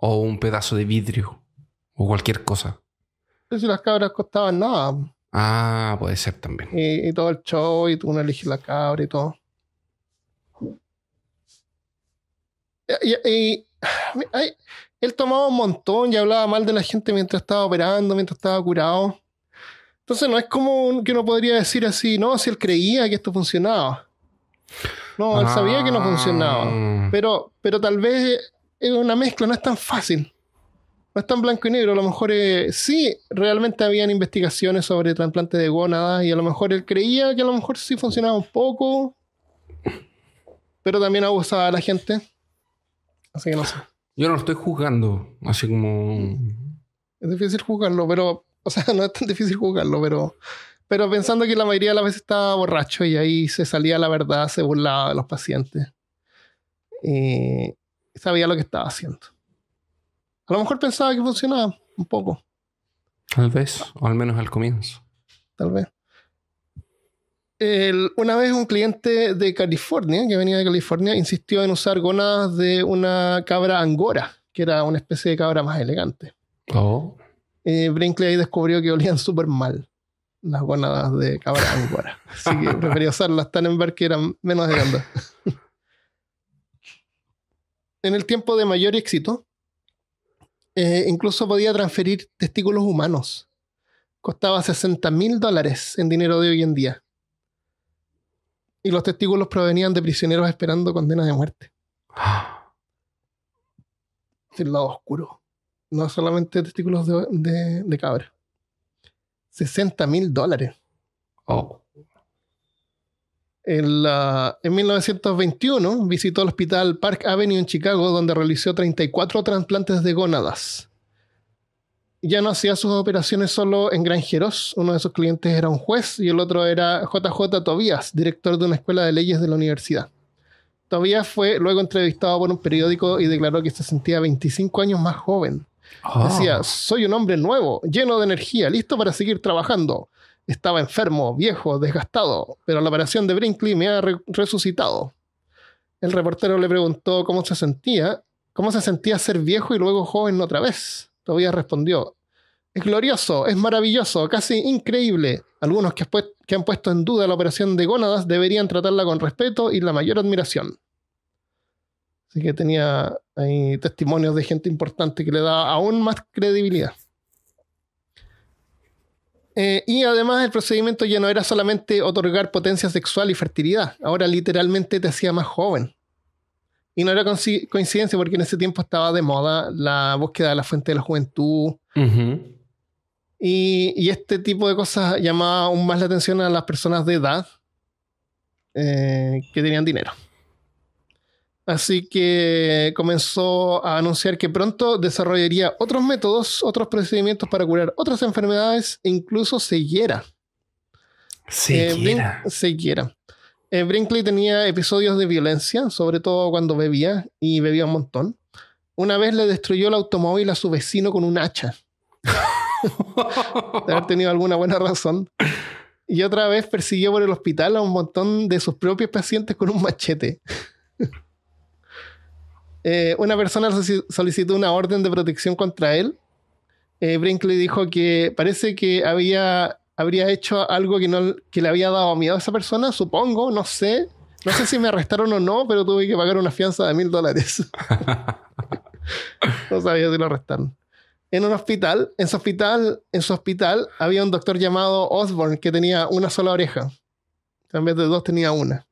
o un pedazo de vidrio o cualquier cosa.
si las cabras costaban nada.
Ah, puede ser también.
Y, todo el show, y tú no eliges la cabra y todo. él tomaba un montón y hablaba mal de la gente mientras estaba operando, mientras estaba curado. Entonces no es como que uno podría decir así, no, si él creía que esto funcionaba. No, él sabía que no funcionaba. Ah. Pero, pero tal vez es una mezcla, no es tan fácil. No es tan blanco y negro. A lo mejor eh, sí, realmente habían investigaciones sobre trasplante de gónadas y a lo mejor él creía que a lo mejor sí funcionaba un poco, pero también abusaba a la gente. Así que no sé. Yo no lo estoy
juzgando, así como.
Es difícil juzgarlo, pero. O sea, no es tan difícil juzgarlo, pero. Pero pensando que la mayoría de las veces estaba borracho y ahí se salía la verdad, se burlaba de los pacientes. Eh, sabía lo que estaba haciendo. A lo mejor pensaba que funcionaba un poco.
Tal vez, o al menos al comienzo. Tal vez.
una vez un cliente de California, que venía de California, insistió en usar gonadas de una cabra angora, que era una especie de cabra más elegante. Oh. Eh, Brinkley descubrió que olían súper mal las gonadas de cabra angora. Así que prefería tan en ver que eran menos elegantes. en el tiempo de mayor éxito, eh, incluso podía transferir testículos humanos. Costaba 60 mil dólares en dinero de hoy en día. Y los testículos provenían de prisioneros esperando condena de muerte. Es ah. el lado oscuro. No solamente testículos de, cabra. 60 mil dólares. Oh. En, 1921 visitó el hospital Park Avenue en Chicago, donde realizó 34 trasplantes de gónadas. Ya no hacía sus operaciones solo en granjeros. Uno de sus clientes era un juez y el otro era JJ Tobías, director de una escuela de leyes de la universidad. Tobías fue luego entrevistado por un periódico y declaró que se sentía 25 años más joven. Ah. Decía, soy un hombre nuevo, lleno de energía, listo para seguir trabajando. Estaba enfermo, viejo, desgastado, pero la operación de Brinkley me ha resucitado. El reportero le preguntó cómo se sentía, cómo se sentía ser viejo y luego joven otra vez. Todavía respondió, es glorioso, es maravilloso, casi increíble. Algunos que, han puesto en duda la operación de gónadas deberían tratarla con respeto y la mayor admiración. Así que tenía ahí testimonios de gente importante que le da aún más credibilidad. Eh, y además el procedimiento ya no era solamente otorgar potencia sexual y fertilidad, ahora literalmente te hacía más joven. Y no era coincidencia porque en ese tiempo estaba de moda la búsqueda de la fuente de la juventud. y, este tipo de cosas llamaba aún más la atención a las personas de edad eh, que tenían dinero. Así que comenzó a anunciar que pronto desarrollaría otros métodos, otros procedimientos para curar otras enfermedades, e incluso ceguera. Eh, ceguera. Eh, Brinkley tenía episodios de violencia, sobre todo cuando bebía, y bebía un montón. Una vez le destruyó el automóvil a su vecino con un hacha. de haber tenido alguna buena razón. Y otra vez persiguió por el hospital a un montón de sus propios pacientes con un machete. Eh, una persona solicitó una orden de protección contra él. Eh, Brinkley dijo que parece que había, habría hecho algo que, no, que le había dado miedo a esa persona, supongo, no sé. No sé si me arrestaron o no, pero tuve que pagar una fianza de mil dólares. no sabía si lo arrestaron. En un hospital, en su hospital, en su hospital había un doctor llamado Osborne que tenía una sola oreja. En vez de dos tenía una.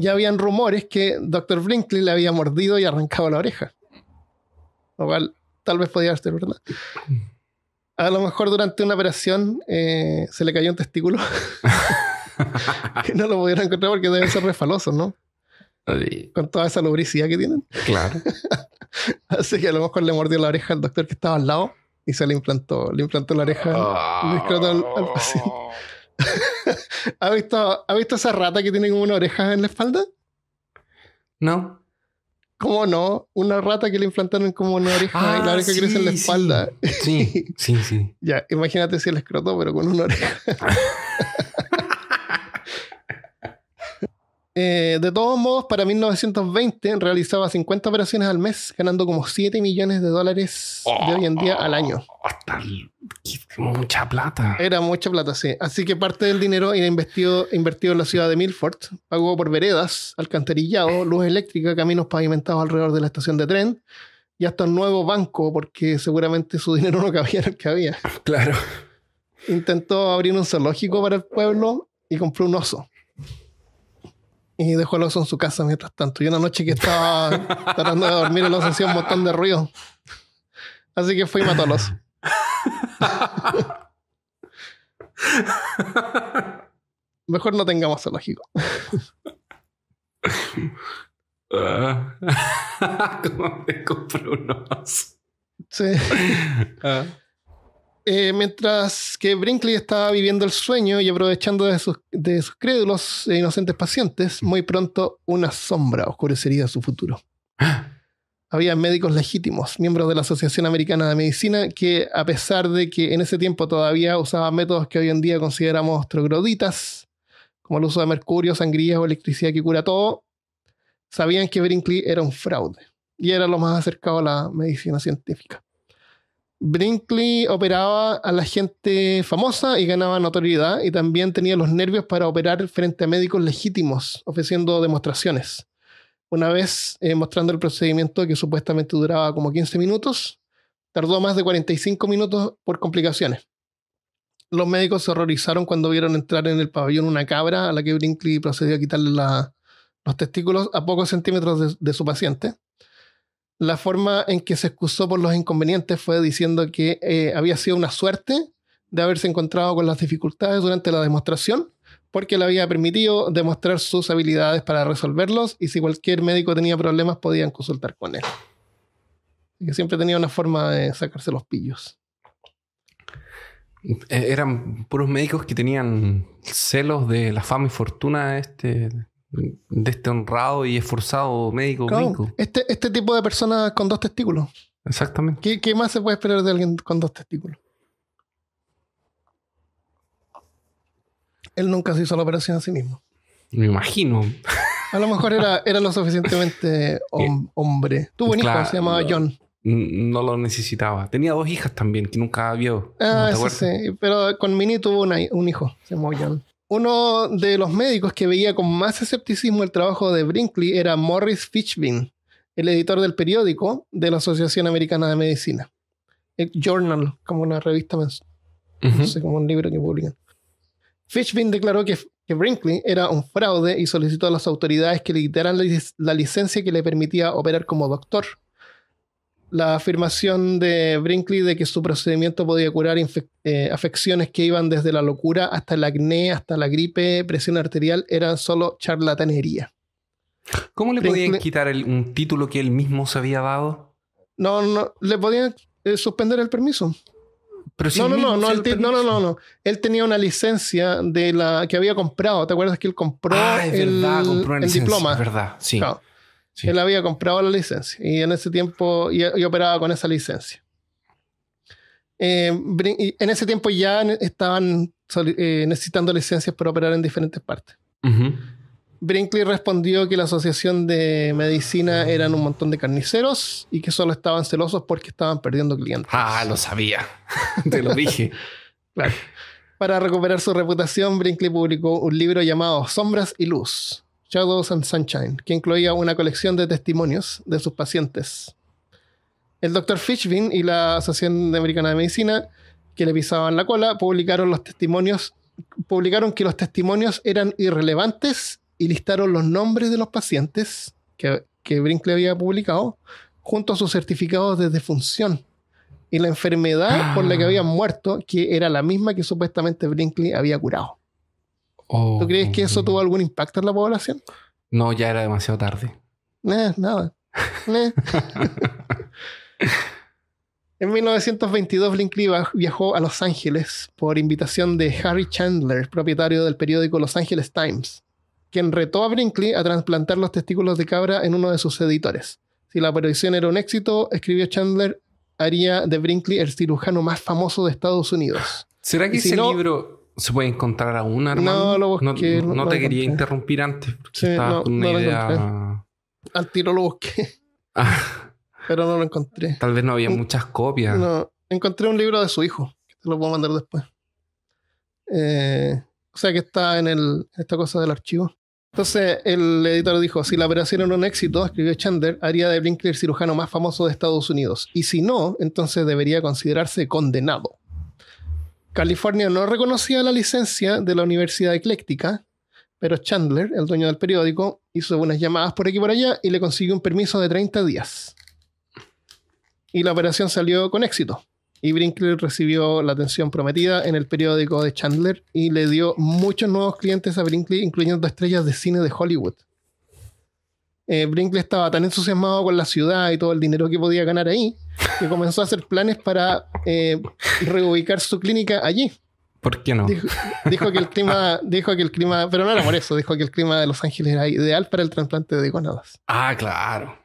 Ya habían rumores que Dr. Brinkley le había mordido y arrancado la oreja. Lo cual tal vez podía ser verdad. A lo mejor durante una operación eh, se le cayó un testículo. que no lo pudieron encontrar porque deben ser refalosos, ¿no? Con toda esa lubricidad que tienen. Claro. Así que a lo mejor le mordió la oreja al doctor que estaba al lado y se le implantó, le implantó la oreja y al paciente. ¿Ha, visto, visto esa rata que tiene como una oreja en la espalda? No. ¿Cómo no? Una rata que le implantaron como una oreja y la ah, oreja crece en la espalda. Sí, sí, sí. ya, imagínate si el escrotó, pero con una oreja. Eh, de todos modos, para 1920 realizaba 50 operaciones al mes, ganando como 7 millones de dólares de hoy en día al año. Oh, hasta mucha plata. Era mucha plata, sí. Así que parte del dinero era invertido en la ciudad de Milford. Pagó por veredas, alcantarillado, luz eléctrica, caminos pavimentados alrededor de la estación de tren y hasta un nuevo banco, porque seguramente su dinero no cabía en el que había. Claro. Intentó abrir un zoológico para el pueblo y compró un oso y dejó los oso en su casa mientras tanto. Y una noche que estaba tratando de dormir, el oso hacía un montón de ruido. Así que fui y mató los Mejor no tengamos zoológico.
Ah. ¿Cómo me compré un Sí. Ah.
Eh, mientras que Brinkley estaba viviendo el sueño y aprovechando de sus, de crédulos e inocentes pacientes, muy pronto una sombra oscurecería su futuro. Había médicos legítimos, miembros de la Asociación Americana de Medicina, que a pesar de que en ese tiempo todavía usaban métodos que hoy en día consideramos trogloditas, como el uso de mercurio, sangría o electricidad que cura todo, sabían que Brinkley era un fraude y era lo más acercado a la medicina científica. Brinkley operaba a la gente famosa y ganaba notoriedad y también tenía los nervios para operar frente a médicos legítimos, ofreciendo demostraciones. Una vez eh, mostrando el procedimiento que supuestamente duraba como 15 minutos, tardó más de 45 minutos por complicaciones. Los médicos se horrorizaron cuando vieron entrar en el pabellón una cabra a la que Brinkley procedió a quitarle los testículos a pocos centímetros de su paciente la forma en que se excusó por los inconvenientes fue diciendo que eh, había sido una suerte de haberse encontrado con las dificultades durante la demostración, porque le había permitido demostrar sus habilidades para resolverlos y si cualquier médico tenía problemas podían consultar con él. que siempre tenía una forma de sacarse los pillos.
Eh, eran puros médicos que tenían celos de la fama y fortuna de este, de este honrado y esforzado médico
Este, este tipo de personas con dos testículos. Exactamente. ¿Qué, más se puede esperar de alguien con dos testículos? Él nunca se hizo la operación a sí mismo.
Me imagino.
A lo mejor era, era lo suficientemente hombre. Tuvo un hijo, se llamaba John.
No lo necesitaba. Tenía dos hijas también, que nunca vio. Ah, sí.
Pero con Mini tuvo un hijo, se llamó John uno de los médicos que veía con más escepticismo el trabajo de Brinkley era Morris Fitchbin, el editor del periódico de la Asociación Americana de Medicina. El Journal, como una revista mensual. No sé, como un libro que publican. Fitchbin declaró que, Brinkley era un fraude y solicitó a las autoridades que le quitaran la licencia que le permitía operar como doctor la afirmación de Brinkley de que su procedimiento podía curar eh, afecciones que iban desde la locura hasta el acné, hasta la gripe, presión arterial, eran solo charlatanería. ¿Cómo le podían
quitar un título que él mismo
se había dado? No, no, le podían eh, suspender el permiso.
Pero no, no, no, no, no, no, no,
Él tenía una licencia de la que había comprado. ¿Te acuerdas que él compró ah, el, diploma? Es verdad, sí. Él había comprado la licencia y en ese tiempo y, operaba con esa licencia. Eh, en ese tiempo ya estaban eh, necesitando licencias para operar en diferentes partes. Brinkley respondió que la asociación de medicina eran un montón de carniceros y que solo estaban celosos porque estaban perdiendo clientes.
Ah, lo sabía. Te lo dije.
Para recuperar su reputación, Brinkley publicó un libro llamado Sombras y Luz, Shadows and Sunshine, que incluía una colección de testimonios de sus pacientes. El Dr. Fishbin y la Asociación Americana de Medicina, que le pisaban la cola, publicaron los testimonios, publicaron que los testimonios eran irrelevantes y listaron los nombres de los pacientes que, Brinkley había publicado, junto a sus certificados de defunción y la enfermedad por la que ah. habían muerto, que era la misma que supuestamente Brinkley había curado. ¿Tú oh, crees que eso tuvo algún impacto en la población? No, ya era demasiado tarde. Nah, nada. en 1922, Brinkley viajó a Los Ángeles por invitación de Harry Chandler, propietario del periódico Los Angeles Times, quien retó a Brinkley a trasplantar los testículos de cabra en uno de sus editores. Si la operación era un éxito, escribió Chandler, haría de Brinkley el cirujano más famoso de Estados Unidos. ¿Será que ese libro
¿Se puede encontrar aún, hermano? No, lo busqué. No, te quería
interrumpir antes.
estaba no, con Al
tiro lo busqué. Ah. Pero no lo encontré.
Tal vez no había muchas copias.
No, encontré un libro de su hijo. Que te lo puedo mandar después. Eh, o sea que está en, el, esta cosa del archivo. Entonces el editor dijo, si la operación era un éxito, escribió Chandler, haría de Blinkley el cirujano más famoso de Estados Unidos. Y si no, entonces debería considerarse condenado. California no reconocía la licencia de la Universidad Ecléctica, pero Chandler, el dueño del periódico, hizo unas llamadas por aquí y por allá y le consiguió un permiso de 30 días. Y la operación salió con éxito. Y Brinkley recibió la atención prometida en el periódico de Chandler y le dio muchos nuevos clientes a Brinkley, incluyendo estrellas de cine de Hollywood. Eh, Brinkley estaba tan entusiasmado con la ciudad y todo el dinero que podía ganar ahí, que comenzó a hacer planes para eh, reubicar su clínica allí. ¿Por qué no? Dijo, que el clima, dijo que el clima, pero no era por eso, dijo que el clima de Los Ángeles era ideal para el trasplante de gonadas.
Ah, claro.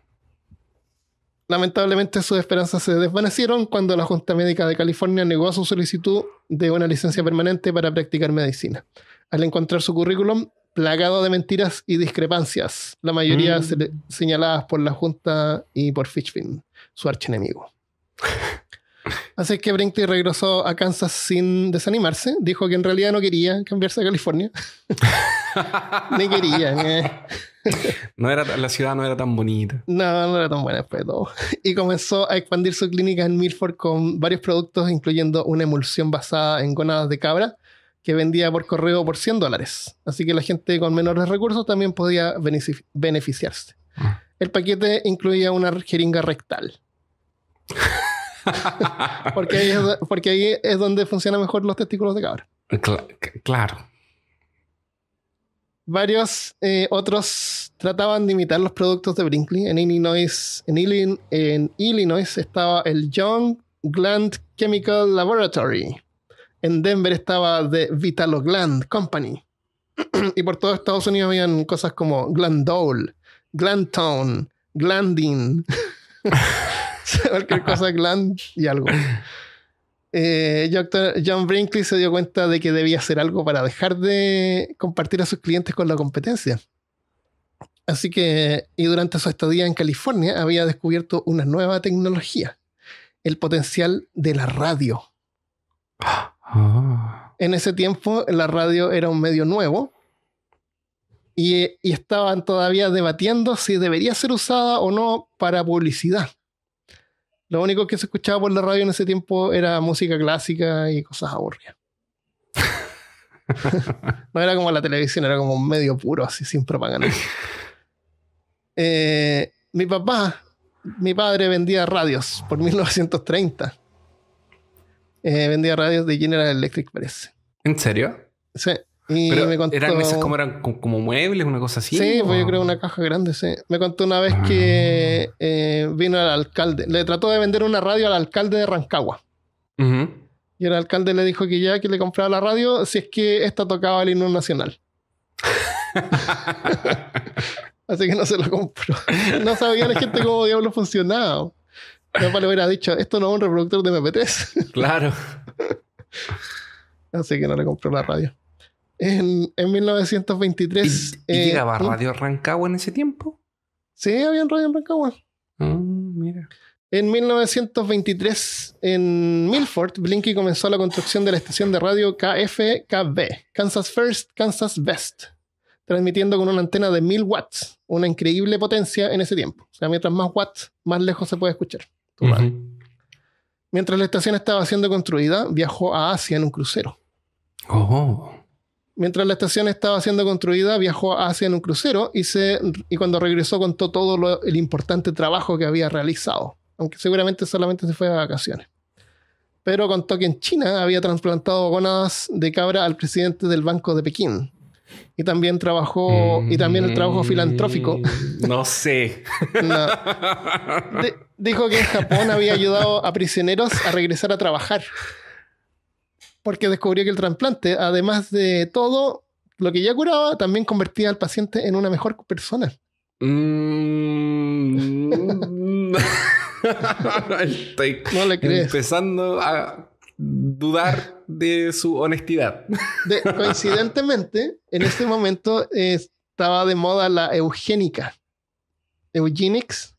Lamentablemente sus esperanzas se desvanecieron cuando la Junta Médica de California negó su solicitud de una licencia permanente para practicar medicina. Al encontrar su currículum, plagado de mentiras y discrepancias, la mayoría mm. señaladas por la Junta y por Fitchfin, su archenemigo. Así que Brinkley regresó a Kansas sin desanimarse. Dijo que en realidad no quería cambiarse a California. ni quería.
no era, la ciudad no era tan bonita.
No, no era tan buena después de todo. Y comenzó a expandir su clínica en Milford con varios productos, incluyendo una emulsión basada en gonadas de cabra que vendía por correo por 100 dólares. Así que la gente con menores recursos también podía beneficiarse. Ah. El paquete incluía una jeringa rectal. porque, ahí es, donde funcionan mejor los testículos de cabra. Claro. Varios eh, otros trataban de imitar los productos de Brinkley. En Illinois, en, en Illinois estaba el Young Gland Chemical Laboratory, en Denver estaba The Vitalo Gland Company. y por todo Estados Unidos habían cosas como Glandole, Glantown, Glandin, cualquier cosa Gland y algo. Eh, John Brinkley se dio cuenta de que debía hacer algo para dejar de compartir a sus clientes con la competencia. Así que, y durante su estadía en California, había descubierto una nueva tecnología, el potencial de la radio. Ah. Ah. En ese tiempo la radio era un medio nuevo y, estaban todavía debatiendo si debería ser usada o no para publicidad. Lo único que se escuchaba por la radio en ese tiempo era música clásica y cosas aburridas. no era como la televisión, era como un medio puro, así sin propaganda. Eh, mi papá, mi padre vendía radios por 1930. Eh, vendía radios de General Electric, parece. ¿En serio? Sí. Y me contó... ¿Eran esas como, eran
como muebles, una cosa así? Sí, pues yo creo una
caja grande, sí. Me contó una vez que ah. eh, vino al alcalde, le trató de vender una radio al alcalde de Rancagua.
Y
el alcalde le dijo que ya que le compraba la radio si es que esta tocaba el himno nacional. Así que no se lo compró. No sabía la gente cómo diablo funcionaba. No le hubiera dicho, esto no es un reproductor de MP3. Claro. Así que no le compró la radio. En, 1923... ¿Y, eh, llegaba Radio Rancagua en ese tiempo? Sí, había radio en Rancagua. Mm, mira. En 1923, en Milford, Blinky comenzó la construcción de la estación de radio KFKB, Kansas First, Kansas Best, transmitiendo con una antena de 1000 watts, una increíble potencia en ese tiempo. O sea, mientras más watts, más lejos se puede escuchar. Mientras la estación estaba siendo construida, viajó a Asia en un crucero. Mientras la estación estaba siendo construida, viajó a Asia en un crucero y, se, y cuando regresó contó todo el importante trabajo que había realizado, aunque seguramente solamente se fue a vacaciones. Pero contó que en China había trasplantado gónadas de cabra al presidente del Banco de Pekín, y también trabajó y también el trabajo mm. filantrófico. No sé. dijo que en Japón había ayudado a prisioneros a regresar a trabajar. Porque descubrió que el trasplante, además de todo lo que ya curaba, también convertía al paciente en una mejor persona. Mm.
no le crees. empezando a dudar de su honestidad.
coincidentemente, en este momento estaba de moda la eugénica. Eugenics,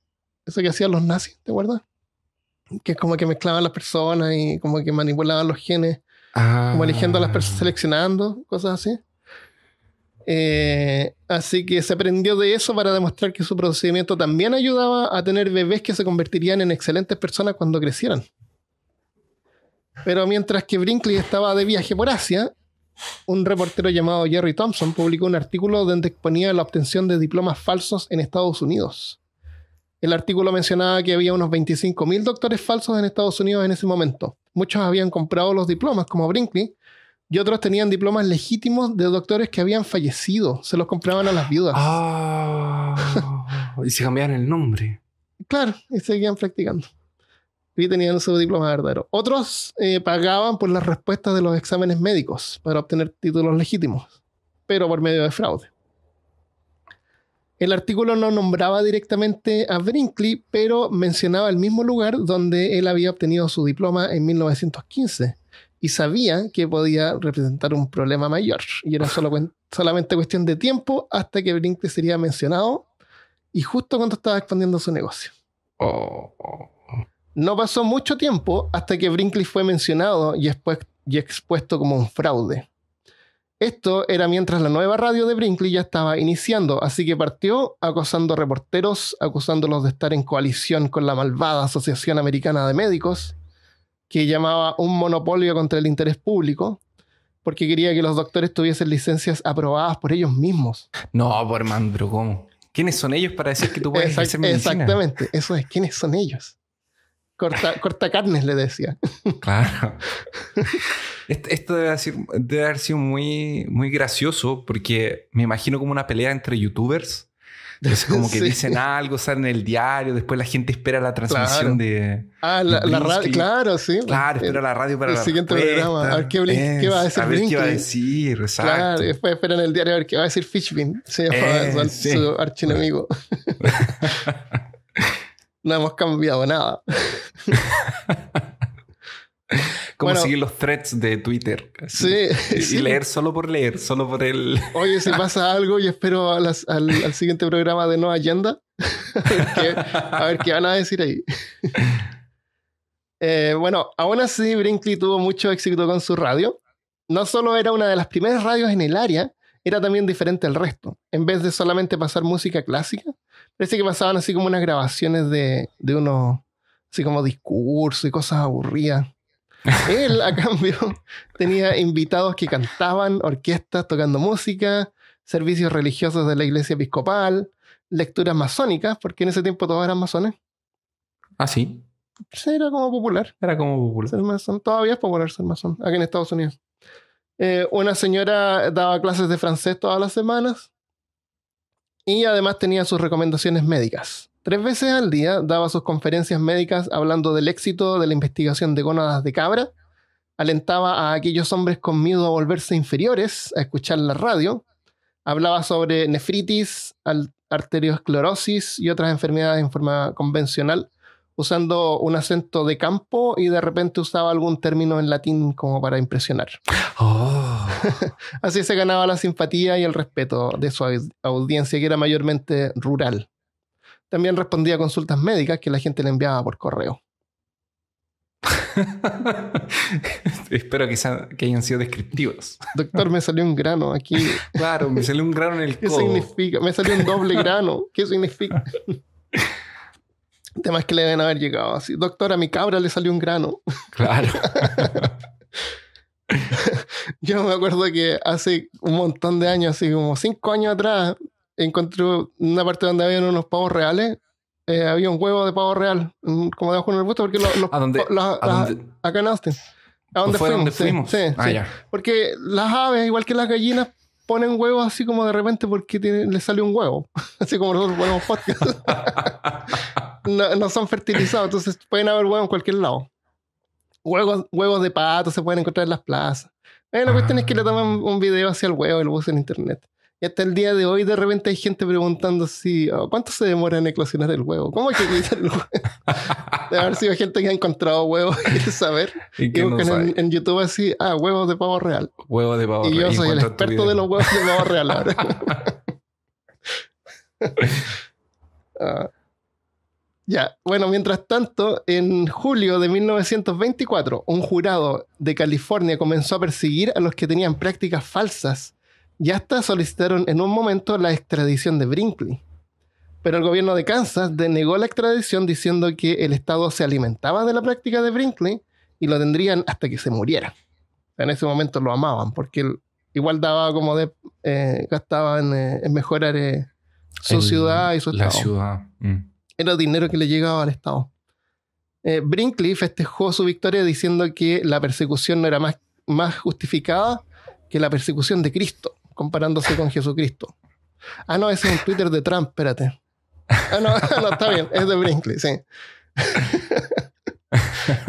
eso que hacían los nazis, ¿te acuerdas? Que es como que mezclaban las personas y como que manipulaban los genes,
como ah. eligiendo
a las personas, seleccionando, cosas así. Eh, así que se aprendió de eso para demostrar que su procedimiento también ayudaba a tener bebés que se convertirían en excelentes personas cuando crecieran. Pero mientras que Brinkley estaba de viaje por Asia, un reportero llamado Jerry Thompson publicó un artículo donde exponía la obtención de diplomas falsos en Estados Unidos. El artículo mencionaba que había unos 25.000 doctores falsos en Estados Unidos en ese momento. Muchos habían comprado los diplomas, como Brinkley, y otros tenían diplomas legítimos de doctores que habían fallecido. Se los compraban a las viudas. Ah, y se cambiaron el nombre. Claro, y seguían practicando y tenían su diploma verdadero. Otros eh, pagaban por las respuestas de los exámenes médicos para obtener títulos legítimos, pero por medio de fraude. El artículo no nombraba directamente a Brinkley, pero mencionaba el mismo lugar donde él había obtenido su diploma en 1915 y sabía que podía representar un problema mayor. Y era solamente cuestión de tiempo hasta que Brinkley sería mencionado y justo cuando estaba expandiendo su negocio. Oh. oh. No pasó mucho tiempo hasta que Brinkley fue mencionado y, expuesto como un fraude. Esto era mientras la nueva radio de Brinkley ya estaba iniciando, así que partió acosando reporteros, acusándolos de estar en coalición con la malvada Asociación Americana de Médicos, que llamaba un monopolio contra el interés público, porque quería que los doctores tuviesen licencias aprobadas por ellos mismos.
No, por pues, mandrugón. ¿Quiénes son ellos para decir que tú puedes hacer medicina? Exactamente,
eso es, ¿quiénes son ellos? Corta, carnes, le decía.
Claro. Este, esto debe, ser, debe, haber sido muy, muy gracioso porque me imagino como una pelea entre youtubers. Entonces, como que dicen algo, salen en el diario, después la gente espera
la transmisión
de. Ah, la, radio, claro, sí. Claro, espera la radio para el siguiente programa. A ver qué, qué, va a decir A ver qué va a decir, exacto. Claro, después
esperan el diario a ver qué va a decir Fishbin. Se eh, su, archienemigo. no hemos cambiado nada. Como seguir los threads
de Twitter. sí, y, leer solo por leer, solo por el. Oye, si
pasa algo, y espero al, siguiente programa de No Agenda. a ver qué van a decir ahí. Eh, bueno, aún así, Brinkley tuvo mucho éxito con su radio. No solo era una de las primeras radios en el área, era también diferente al resto. En vez de solamente pasar música clásica, Parece que pasaban así como unas grabaciones de, de unos, así como discursos y cosas aburridas. Él, a cambio, tenía invitados que cantaban, orquestas tocando música, servicios religiosos de la iglesia episcopal, lecturas masónicas, porque en ese tiempo todos eran masones. Ah, sí. Era como popular. Era como popular. Ser masón. Todavía es popular ser masón, aquí en Estados Unidos. Eh, una señora daba clases de francés todas las semanas y además tenía sus recomendaciones médicas. Tres veces al día daba sus conferencias médicas hablando del éxito de la investigación de gónadas de cabra, alentaba a aquellos hombres con miedo a volverse inferiores a escuchar la radio, hablaba sobre nefritis, arteriosclerosis y otras enfermedades en forma convencional, usando un acento de campo y de repente usaba algún término en latín como para impresionar. Oh. Así se ganaba la simpatía y el respeto de su audiencia, que era mayormente rural. También respondía a consultas médicas que la gente le enviaba por correo.
Espero que,
que, hayan sido descriptivos. Doctor, me salió un grano aquí. Claro, me salió un grano en el codo. ¿Qué significa? Me salió un doble grano. ¿Qué significa? Temas que le deben haber llegado así. doctor a mi cabra le salió un grano. Claro. Yo me acuerdo que hace un montón de años, así como cinco años atrás, encontré una parte donde había unos pavos reales. Eh, había un huevo de pavo real, mm, como debajo un arbusto, porque los, ¿A dónde, acá en Austin. ¿A dónde fuimos? Sí, ah, Porque las aves, igual que las gallinas, ponen huevos así como de repente porque le les sale un huevo. Así como nosotros ponemos podcast. no, son fertilizados, entonces pueden haber huevos en cualquier lado. Huevos, huevos de pato se pueden encontrar en las plazas. Eh, la cuestión es que le ah. toman un video hacia el huevo y lo en internet. Y hasta el día de hoy, de repente hay gente preguntando si oh, cuánto se demora en eclosionar el huevo. ¿Cómo hay que quitar el huevo? de haber sido gente que ha encontrado huevos y saber. Y, que en, YouTube así, ah, huevos de pavo real.
Huevos de pavo real. Y yo soy el experto de los huevos de pavo real ahora.
Ah. Ya, bueno, mientras tanto, en julio de 1924, un jurado de California comenzó a perseguir a los que tenían prácticas falsas y hasta solicitaron en un momento la extradición de Brinkley. Pero el gobierno de Kansas denegó la extradición diciendo que el Estado se alimentaba de la práctica de Brinkley y lo tendrían hasta que se muriera. En ese momento lo amaban porque igual daba como de eh, gastaban eh, en mejorar eh, su ciudad y su estado. La ciudad. Mm era dinero que le llegaba al Estado. Eh, Brinkley festejó su victoria diciendo que la persecución no era más, más justificada que la persecución de Cristo, comparándose con Jesucristo. Ah, no, ese es un Twitter de Trump, espérate. Ah, no, no está bien, es de Brinkley, sí.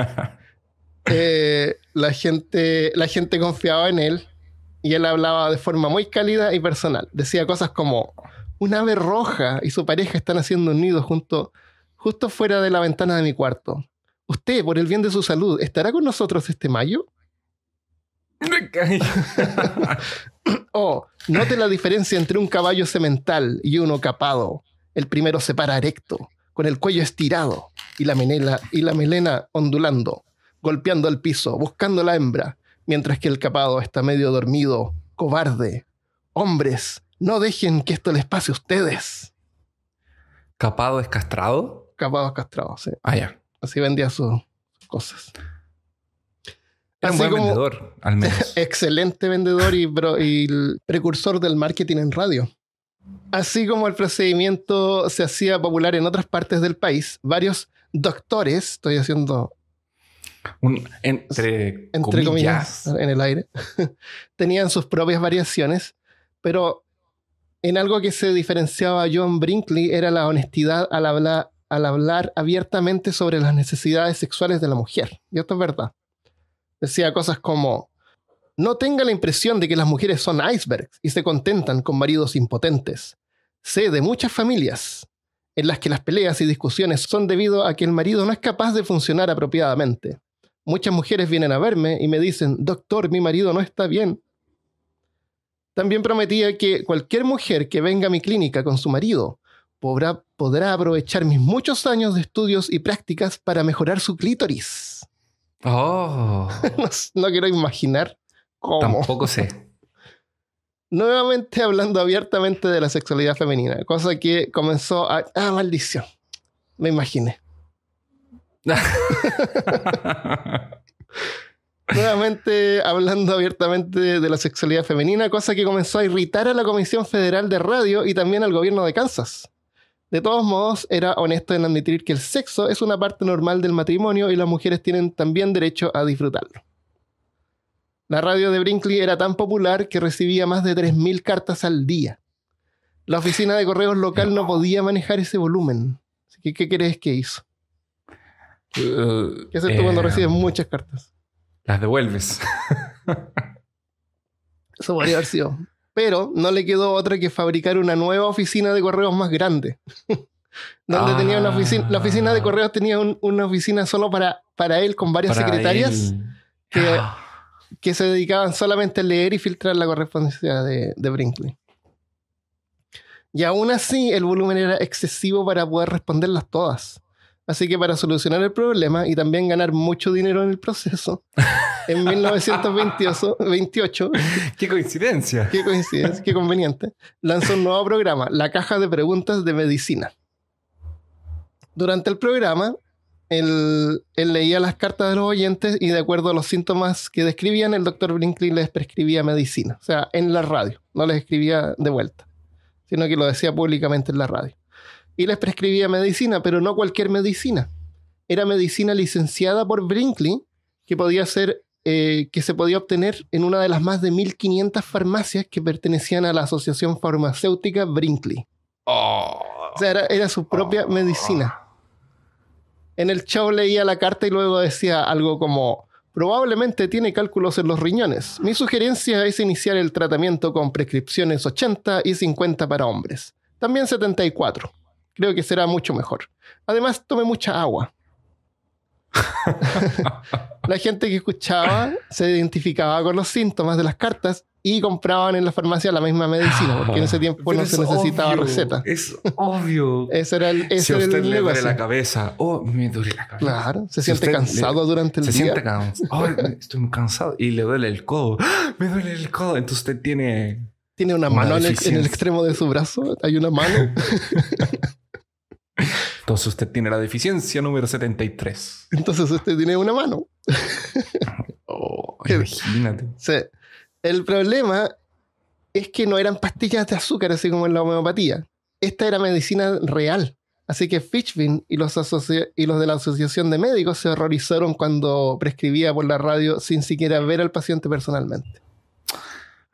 Eh, la, gente, la gente confiaba en él y él hablaba de forma muy cálida y personal. Decía cosas como, un ave roja y su pareja están haciendo un nido junto, justo fuera de la ventana de mi cuarto. Usted, por el bien de su salud, ¿estará con nosotros este mayo? oh, note la diferencia entre un caballo semental y uno capado. El primero se para erecto, con el cuello estirado y la, menela, y la melena ondulando, golpeando el piso, buscando la hembra, mientras que el capado está medio dormido, cobarde. Hombres, no dejen que esto les pase a ustedes. ¿Capado es castrado? Capado es castrado, sí. Ah, ya. Así vendía sus cosas. Es un vendedor, al menos. excelente vendedor y, precursor del marketing en radio. Así como el procedimiento se hacía popular en otras partes del país, varios doctores, estoy haciendo
entre, comillas.
en el aire, tenían sus propias variaciones, pero en algo que se diferenciaba John Brinkley era la honestidad al hablar, al hablar abiertamente sobre las necesidades sexuales de la mujer. Y esto es verdad. Decía cosas como, no tenga la impresión de que las mujeres son icebergs y se contentan con maridos impotentes. Sé de muchas familias en las que las peleas y discusiones son debido a que el marido no es capaz de funcionar apropiadamente. Muchas mujeres vienen a verme y me dicen, doctor, mi marido no está bien, también prometía que cualquier mujer que venga a mi clínica con su marido podrá, aprovechar mis muchos años de estudios y prácticas para mejorar su clítoris. Oh. no, quiero imaginar cómo. Tampoco sé. Nuevamente hablando abiertamente de la sexualidad femenina, cosa que comenzó a... Ah, maldición. Me imaginé. nuevamente hablando abiertamente de la sexualidad femenina, cosa que comenzó a irritar a la Comisión Federal de Radio y también al gobierno de Kansas. De todos modos, era honesto en admitir que el sexo es una parte normal del matrimonio y las mujeres tienen también derecho a disfrutarlo. La radio de Brinkley era tan popular que recibía más de 3.000 cartas al día. La oficina de correos local no podía manejar ese volumen. Así que, ¿qué crees que hizo?
Eh, ¿Qué haces tú cuando eh, recibes
muchas cartas?
las devuelves.
Eso podría haber sido. Pero no le quedó otra que fabricar una nueva oficina de correos más grande. Donde tenía una oficina, la oficina de ah. correos tenía una oficina solo para, para él, con varias secretarias ah. que, se dedicaban solamente a leer y filtrar la correspondencia de, de Brinkley. Y aún así, el volumen era excesivo para poder responderlas todas. Así que para solucionar el problema y también ganar mucho dinero en el proceso, en 1928... ¡Qué coincidencia! ¡Qué coincidencia! ¡Qué conveniente! Lanzó un nuevo programa, la caja de preguntas de medicina. Durante el programa, él, leía las cartas de los oyentes y de acuerdo a los síntomas que describían, el doctor Brinkley les prescribía medicina. O sea, en la radio. No les escribía de vuelta, sino que lo decía públicamente en la radio y les prescribía medicina, pero no cualquier medicina. Era medicina licenciada por Brinkley que podía ser eh, que se podía obtener en una de las más de 1500 farmacias que pertenecían a la Asociación Farmacéutica Brinkley. Oh. O sea, era, su propia oh. medicina. En el show leía la carta y luego decía algo como, probablemente tiene cálculos en los riñones. Mi sugerencia es iniciar el tratamiento con prescripciones 80 y 50 para hombres. También 74 creo que será mucho mejor. Además, tomé mucha agua. la gente que escuchaba se identificaba con los síntomas de las cartas y compraban en la farmacia la misma medicina, porque en ese tiempo no se necesitaba receta. Es obvio. ese era el ese Si a usted le duele la
cabeza, oh, me duele la
cabeza. Claro, se siente cansado durante el día. Se siente cansado. Oh,
estoy cansado y le duele el codo. ¡Ah! me duele el codo. Entonces usted tiene...
Tiene una, mano en el, en el extremo de su brazo. Hay una mano.
Entonces usted tiene la deficiencia número 73.
Entonces usted tiene una mano.
Oh, imagínate.
El problema es que no eran pastillas de azúcar, así como en la homeopatía. Esta era medicina real. Así que Fitchvin y los, de la Asociación de Médicos se horrorizaron cuando prescribía por la radio sin siquiera ver al paciente personalmente.
Ah,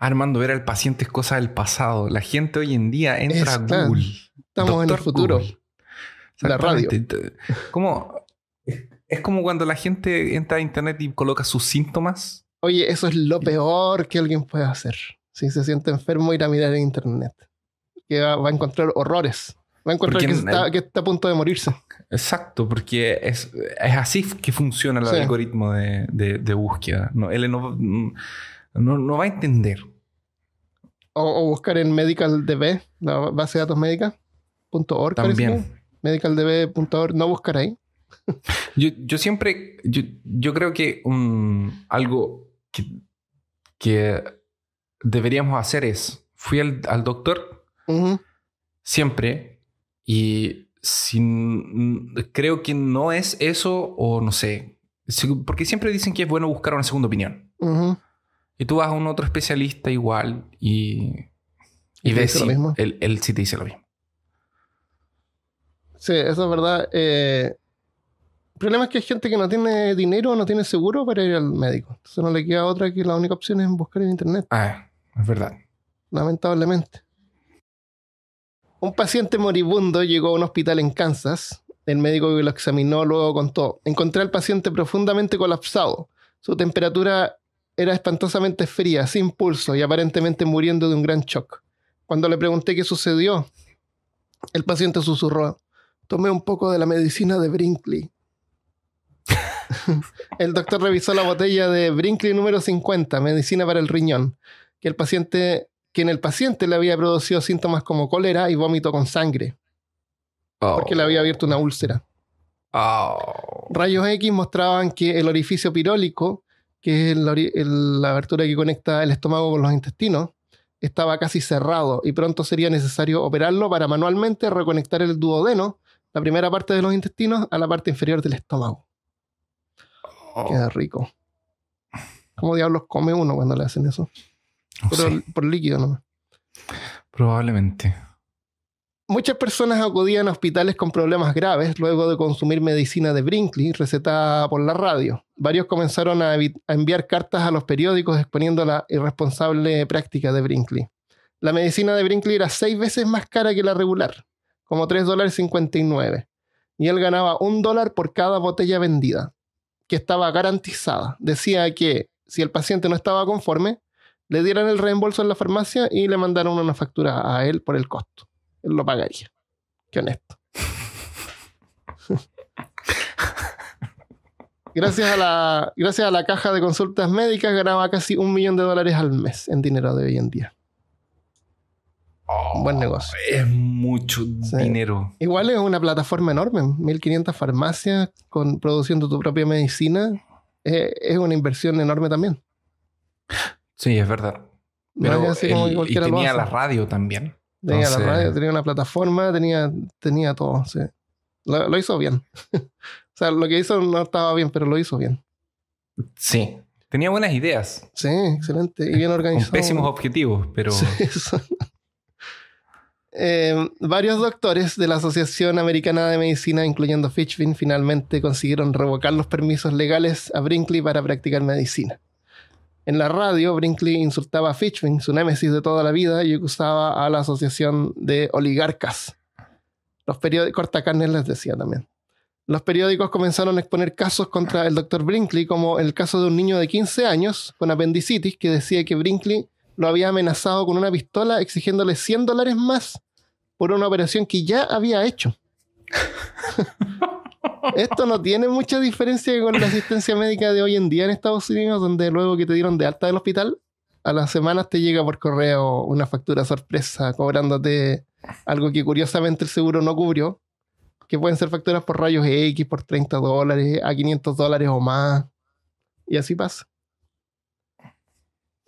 Armando, ver al paciente es cosa del pasado. La gente hoy en día
entra a Google. Estamos en el futuro. La radio.
es como cuando la gente entra a internet y coloca sus síntomas.
Oye, eso es lo peor que alguien puede hacer. Si se siente enfermo, ir a mirar en internet. Que va, a encontrar horrores. Va a encontrar que, está, a punto de morirse. Exacto, porque es,
es así que funciona el algoritmo de, búsqueda. No, él no, no, va a entender.
O, buscar en medicaldb, la base de datos médica. También medicaldb.org, no buscar ahí.
yo, yo, siempre, yo, creo que algo que, deberíamos hacer es, fui al, doctor siempre y si creo que no es eso o no sé, porque siempre dicen que es bueno buscar una segunda opinión. Y tú vas a un otro especialista igual y, y ves si él sí te dice lo mismo.
Sí, eso es verdad. el eh, problema es que hay gente que no tiene dinero no tiene seguro para ir al médico. Entonces no le queda otra que la única opción es buscar en internet. Ah, es verdad. Lamentablemente. Un paciente moribundo llegó a un hospital en Kansas. El médico que lo examinó luego contó: Encontré al paciente profundamente colapsado. Su temperatura era espantosamente fría, sin pulso y aparentemente muriendo de un gran shock. Cuando le pregunté qué sucedió, el paciente susurró: tomé un poco de la medicina de Brinkley. el doctor revisó la botella de Brinkley número 50, medicina para el riñón, que, el paciente, que en el paciente le había producido síntomas como cólera y vómito con sangre, porque le había oh. abierto una úlcera. Oh. Rayos X mostraban que el orificio pirólico, que es la abertura que conecta el estómago con los intestinos, estaba casi cerrado y pronto sería necesario operarlo para manualmente reconectar el duodeno la primera parte de los intestinos a la parte inferior del estómago. Oh. Queda rico. ¿Cómo diablos come uno cuando le hacen eso? por, líquido nomás. Probablemente. Muchas personas acudían a hospitales con problemas graves luego de consumir medicina de Brinkley recetada por la radio. Varios comenzaron a enviar cartas a los periódicos exponiendo la irresponsable práctica de Brinkley. La medicina de Brinkley era seis veces más cara que la regular como 3 dólares 59. Y él ganaba un dólar por cada botella vendida, que estaba garantizada. Decía que si el paciente no estaba conforme, le dieran el reembolso en la farmacia y le mandaron una factura a él por el costo. Él lo pagaría. Qué honesto. gracias, a la, gracias a la caja de consultas médicas ganaba casi un millón de dólares al mes en dinero de hoy en día buen negocio.
Es mucho dinero.
Igual es una plataforma enorme, 1500 farmacias con, produciendo tu propia medicina. Eh, es una inversión enorme también.
Sí, es verdad. tenía la radio también. Tenía la radio,
tenía una plataforma, tenía, tenía todo. Lo, hizo bien. o sea, lo que hizo no estaba bien, pero lo hizo bien. Sí. Tenía buenas ideas. Sí, excelente. Y bien organizado. pésimos
objetivos, pero.
Eh, varios doctores de la Asociación Americana de Medicina, incluyendo Fitchvin, finalmente consiguieron revocar los permisos legales a Brinkley para practicar medicina. En la radio, Brinkley insultaba a Fitchvin, su némesis de toda la vida, y acusaba a la Asociación de Oligarcas. Los periódicos, cortacarnes les decía también. Los periódicos comenzaron a exponer casos contra el doctor Brinkley, como el caso de un niño de 15 años con apendicitis que decía que Brinkley lo había amenazado con una pistola exigiéndole 100 dólares más por una operación que ya había hecho. Esto no tiene mucha diferencia con la asistencia médica de hoy en día en Estados Unidos, donde luego que te dieron de alta del hospital, a las semanas te llega por correo una factura sorpresa cobrándote algo que curiosamente el seguro no cubrió, que pueden ser facturas por rayos X, por 30 dólares, a 500 dólares o más. Y así pasa.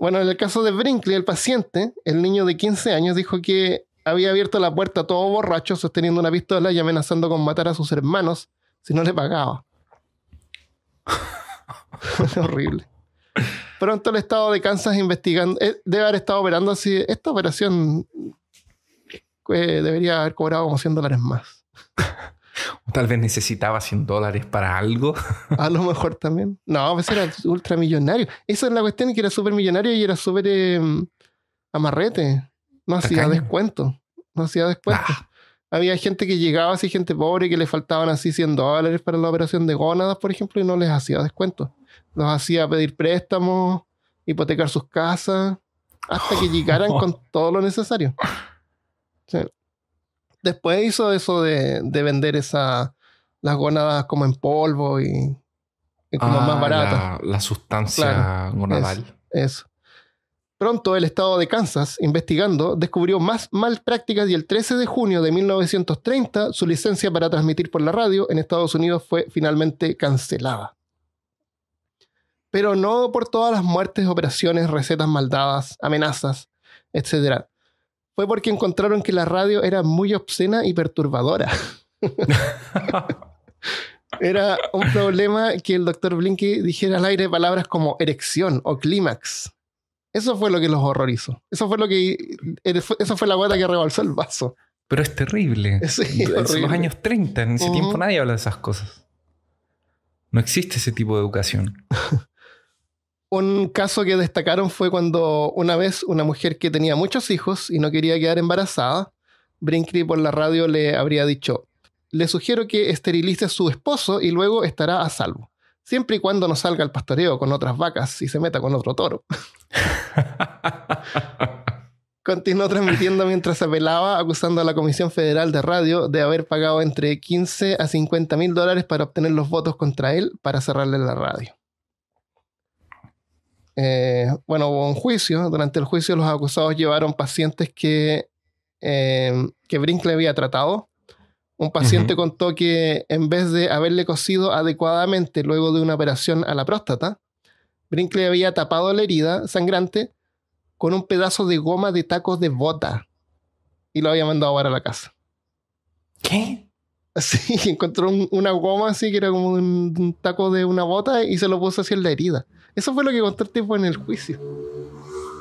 Bueno, en el caso de Brinkley, el paciente, el niño de 15 años, dijo que había abierto la puerta todo borracho, sosteniendo una pistola y amenazando con matar a sus hermanos si no le pagaba. Horrible. Pronto el estado de Kansas investigando, eh, debe haber estado operando así. Esta operación eh, debería haber cobrado como 100 dólares más. O tal vez necesitaba 100 dólares para algo. A lo mejor también. No, pues era ultramillonario. Esa es la cuestión, que era súper millonario y era súper em, amarrete. No hacía descuento. No hacía descuento. Ah. Había gente que llegaba así, gente pobre, que le faltaban así 100 dólares para la operación de gónadas, por ejemplo, y no les hacía descuento. Los hacía pedir préstamos, hipotecar sus casas, hasta que llegaran con todo lo necesario. O sea, después hizo eso de, vender las gónadas como en polvo y, como más ah, barata.
La, sustancia gonadal.
Eso, Pronto el estado de Kansas, investigando, descubrió más mal prácticas y el 13 de junio de 1930 su licencia para transmitir por la radio en Estados Unidos fue finalmente cancelada. Pero no por todas las muertes, operaciones, recetas maldadas, amenazas, etcétera fue porque encontraron que la radio era muy obscena y perturbadora. era un problema que el doctor Blinky dijera al aire palabras como erección o clímax. Eso fue lo que los horrorizó. Eso fue lo que. Eh, eso fue la gota que rebalsó el vaso.
Pero es terrible.
en los años 30, en ese tiempo nadie
habla de esas cosas. No existe ese tipo de educación.
Un caso que destacaron fue cuando una vez una mujer que tenía muchos hijos y no quería quedar embarazada, Brinkley por la radio le habría dicho, le sugiero que esterilice a su esposo y luego estará a salvo, siempre y cuando no salga al pastoreo con otras vacas y se meta con otro toro. Continuó transmitiendo mientras apelaba, acusando a la Comisión Federal de Radio de haber pagado entre 15 a 50 mil dólares para obtener los votos contra él para cerrarle la radio. Eh, bueno, hubo un juicio. Durante el juicio los acusados llevaron pacientes que, em, que Brinkley había tratado. Un paciente contó que en vez de haberle cosido adecuadamente luego de una operación a la próstata, Brinkley había tapado la herida sangrante con un pedazo de goma de tacos de bota y lo había mandado para la casa. ¿Qué? Sí, encontró una goma así que era como un, un, taco de una bota y se lo puso así en la herida. Eso fue lo que contó el tipo en el juicio.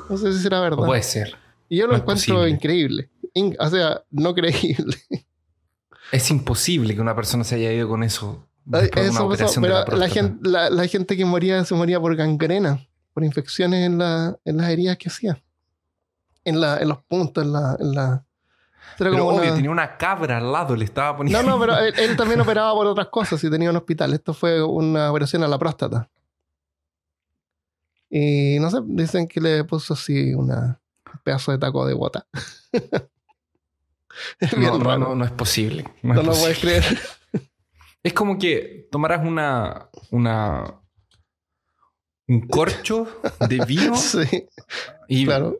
No sé si será verdad. puede ser. Y yo lo encuentro increíble. o sea,
no creíble. Es imposible que una persona se haya ido con eso.
pero la, gente, la, gente, que moría se moría por gangrena, por infecciones en, en las heridas que hacía. En, en los puntos, en la, pero como obvio, una... tenía
una cabra al lado, le estaba poniendo. No, no, pero él también operaba
por otras cosas y tenía un hospital. Esto fue una operación a la próstata. Y no sé, dicen que le puso así una, un pedazo de taco de bota.
no, no, no, es posible. No, lo puedes creer. es como que tomarás una, una un corcho de vino. sí. Y claro.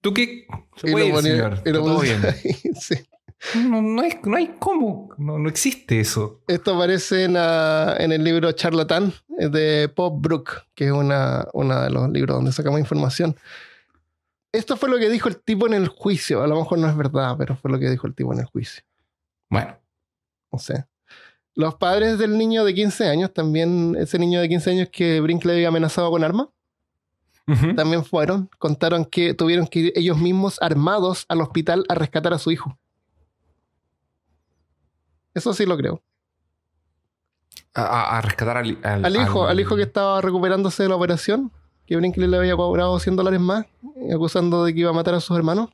¿Tú qué? y lo Todo bien. sí. No, no, es, no hay cómo,
no, existe eso.
Esto aparece en, el libro Charlatán eh, de Pop Brook, que es uno de los libros donde sacamos información. Esto fue lo que dijo el tipo en el juicio. A lo mejor no es verdad, pero fue lo que dijo el tipo en el juicio. Bueno. no sé los padres del niño de 15 años, también ese niño de 15 años que Brinkley había amenazado con arma, también fueron, contaron que tuvieron que ir ellos mismos armados al hospital a rescatar a su hijo. Eso sí lo creo.
A, rescatar al, hijo, al... hijo que
estaba recuperándose de la operación, que Brinkley le había cobrado 100 dólares más, acusando de que iba a matar a sus hermanos.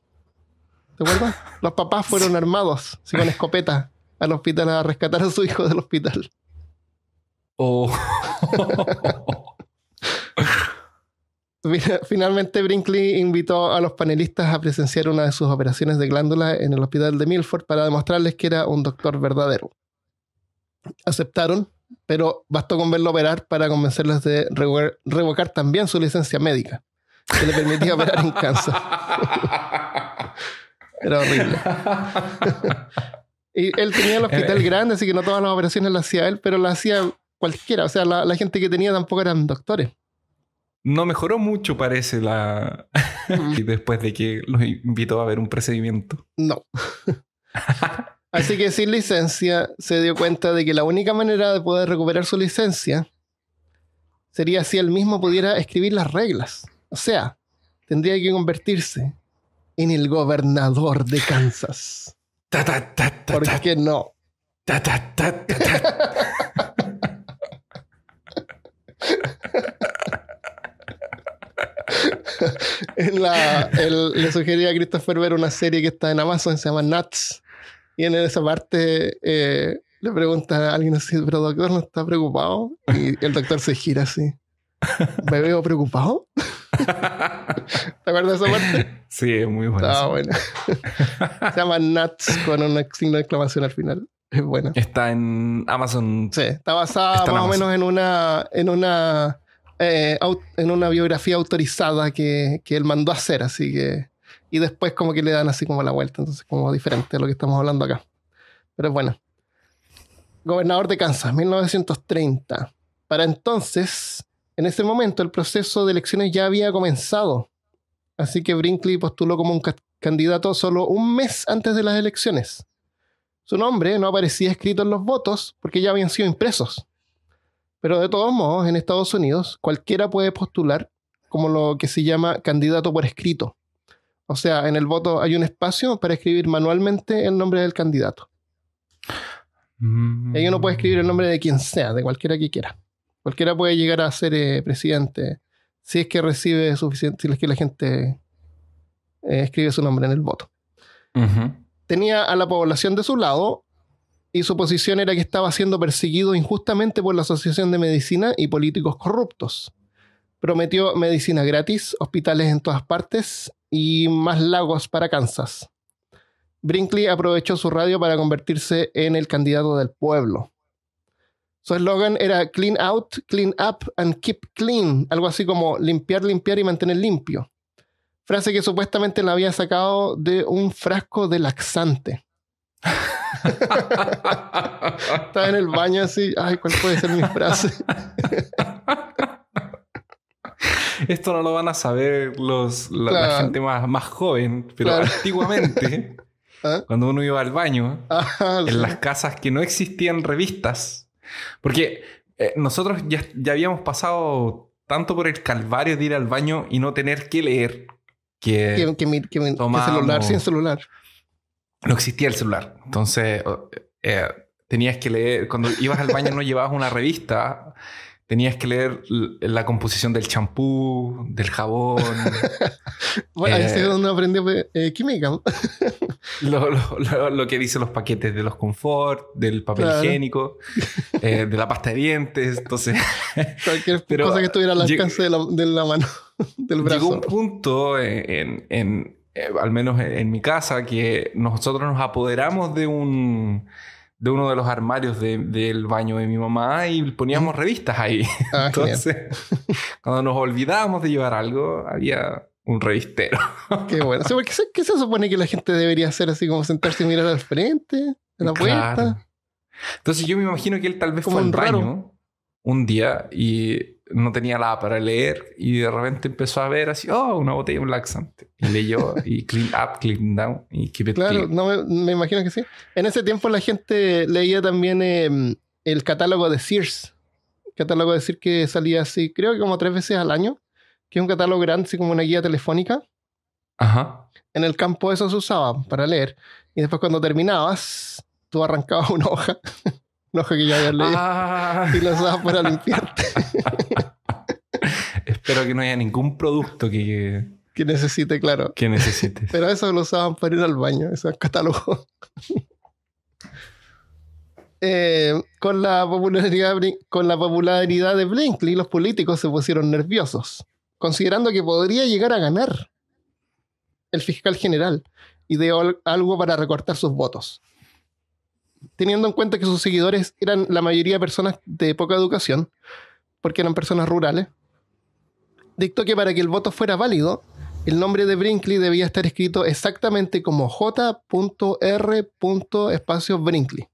¿Te acuerdas? Los papás fueron armados, sí, con escopeta, al hospital a rescatar a su hijo del hospital. Oh. Finalmente, Brinkley invitó a los panelistas a presenciar una de sus operaciones de glándula en el hospital de Milford para demostrarles que era un doctor verdadero. Aceptaron, pero bastó con verlo operar para convencerles de revocar, también su licencia médica, que le permitía operar en cáncer era horrible. y él tenía el hospital eh, eh. grande, así que no todas las operaciones las hacía él, pero las hacía cualquiera. O sea, la gente que tenía tampoco eran doctores
no mejoró mucho, parece, la mm. y después de que los invitó a ver un procedimiento.
No. Así que sin licencia se dio cuenta de que la única manera de poder recuperar su licencia sería si él mismo pudiera escribir las reglas. O sea, tendría que convertirse en el gobernador de Kansas. porque no? en la, le sugería a Christopher ver una serie que está en Amazon, se llama Nuts. Y en esa parte eh, le pregunta a alguien así, pero doctor, ¿no está preocupado? Y el doctor se gira así. ¿Me veo preocupado? ¿Te acuerdas de esa parte? Sí, es muy buena. Está se llama Nuts con un signo de exclamación al final. Es buena. Está en Amazon. Sí, está basada más o menos en una, en una eh, en una biografía autorizada que, él mandó hacer, así que... Y después como que le dan así como la vuelta, entonces como diferente a lo que estamos hablando acá. Pero bueno. Gobernador de Kansas, 1930. Para entonces, en ese momento, el proceso de elecciones ya había comenzado. Así que Brinkley postuló como un candidato solo un mes antes de las elecciones. Su nombre no aparecía escrito en los votos porque ya habían sido impresos. Pero de todos modos, en Estados Unidos, cualquiera puede postular como lo que se llama candidato por escrito. O sea, en el voto hay un espacio para escribir manualmente el nombre del candidato. Mm. no uno puede escribir el nombre de quien sea, de cualquiera que quiera. Cualquiera puede llegar a ser eh, presidente si es que recibe suficiente, si es que la gente eh, escribe su nombre en el voto. Tenía a la población de su lado y su posición era que estaba siendo perseguido injustamente por la Asociación de Medicina y políticos corruptos. Prometió medicina gratis, hospitales en todas partes y más lagos para Kansas. Brinkley aprovechó su radio para convertirse en el candidato del pueblo. Su eslogan era Clean Out, Clean Up and Keep Clean, algo así como limpiar, limpiar y mantener limpio. Frase que supuestamente la había sacado de un frasco de laxante. Estaba en el baño así, ay, ¿cuál puede ser mi frase? Esto no lo van a saber
los, la, gente más, joven, pero antiguamente, ¿Ah? cuando uno iba al baño, ah, en las casas que no existían revistas, porque eh, nosotros ya, habíamos pasado tanto por el calvario de ir al baño y no tener que leer, que, que,
que, que celular sin celular no existía
el celular. Entonces, eh, tenías que leer, cuando ibas al baño no llevabas una revista, tenías que leer la composición del champú, del jabón.
bueno, ahí eh, es donde aprendí pues, eh, química.
lo, lo, lo, que dicen los paquetes de los confort, del papel higiénico, de la pasta de dientes, entonces... Cualquier cosa que estuviera al alcance
de, la, mano, del brazo. Llegó un
punto en eh, al menos en mi casa, que nosotros nos apoderamos de un de uno de los armarios del baño de mi mamá y poníamos revistas ahí. Ah, Entonces, cuando nos olvidábamos de llevar algo, había un revistero.
Qué bueno. ¿qué, se, supone que la gente debería hacer así como sentarse y mirar al frente, ¿En la puerta?
Entonces yo me imagino que él tal vez fue al baño un día y no tenía nada para leer y de repente empezó a ver así, oh, una botella de un laxante. Y leyó y clean up, clean down y keep it Claro,
clean. no me, imagino que sí. En ese tiempo la gente leía también em, el catálogo de Sears. Catálogo de Sears que salía así, creo que como tres veces al año, que es un catálogo grande, así como una guía telefónica. Ajá. En el campo eso se usaba para leer. Y después cuando terminabas, tú arrancabas una hoja no que ya habías leído. Ah. Y lo usaban para limpiarte.
Espero que no haya ningún producto que...
Que necesite, claro. Que necesite. Pero eso lo usaban para ir al baño, esos catálogo. Eh, con, la popularidad, de Blinkley los políticos se pusieron nerviosos, considerando que podría llegar a ganar el fiscal general y de algo para recortar sus votos teniendo en cuenta que sus seguidores eran la mayoría personas de poca educación, porque eran personas rurales, dictó que para que el voto fuera válido, el nombre de Brinkley debía estar escrito exactamente como j.r.brinkley Espacios Brinkley.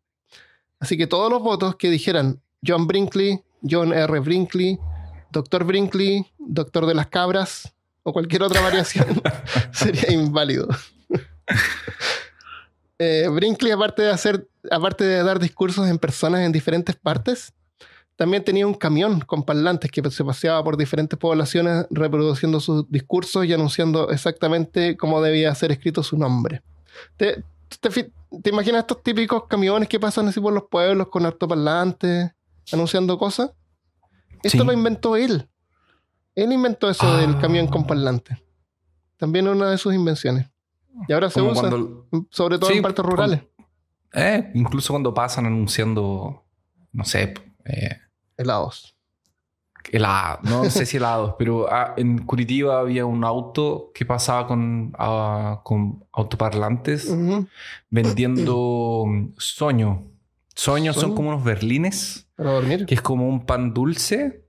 Así que todos los votos que dijeran John Brinkley, John R. Brinkley, Doctor Brinkley, Doctor de las Cabras o cualquier otra variación sería inválido. Eh, Brinkley, aparte de hacer, aparte de dar discursos en personas en diferentes partes, también tenía un camión con parlantes que se paseaba por diferentes poblaciones reproduciendo sus discursos y anunciando exactamente cómo debía ser escrito su nombre. ¿Te, imaginas estos típicos camiones que pasan así por los pueblos con harto anunciando cosas? Esto lo inventó él. Él inventó eso del ah. camión con parlantes. También una de sus invenciones. Y ahora se usa, sobre todo en partes rurales.
Eh, incluso cuando pasan anunciando, no sé. Eh, helados. Helados, no sé si helados, pero ah, en Curitiba había un auto que pasaba con, ah, con autoparlantes vendiendo Soño. Soño son como unos berlines. Para dormir. Que es como un pan dulce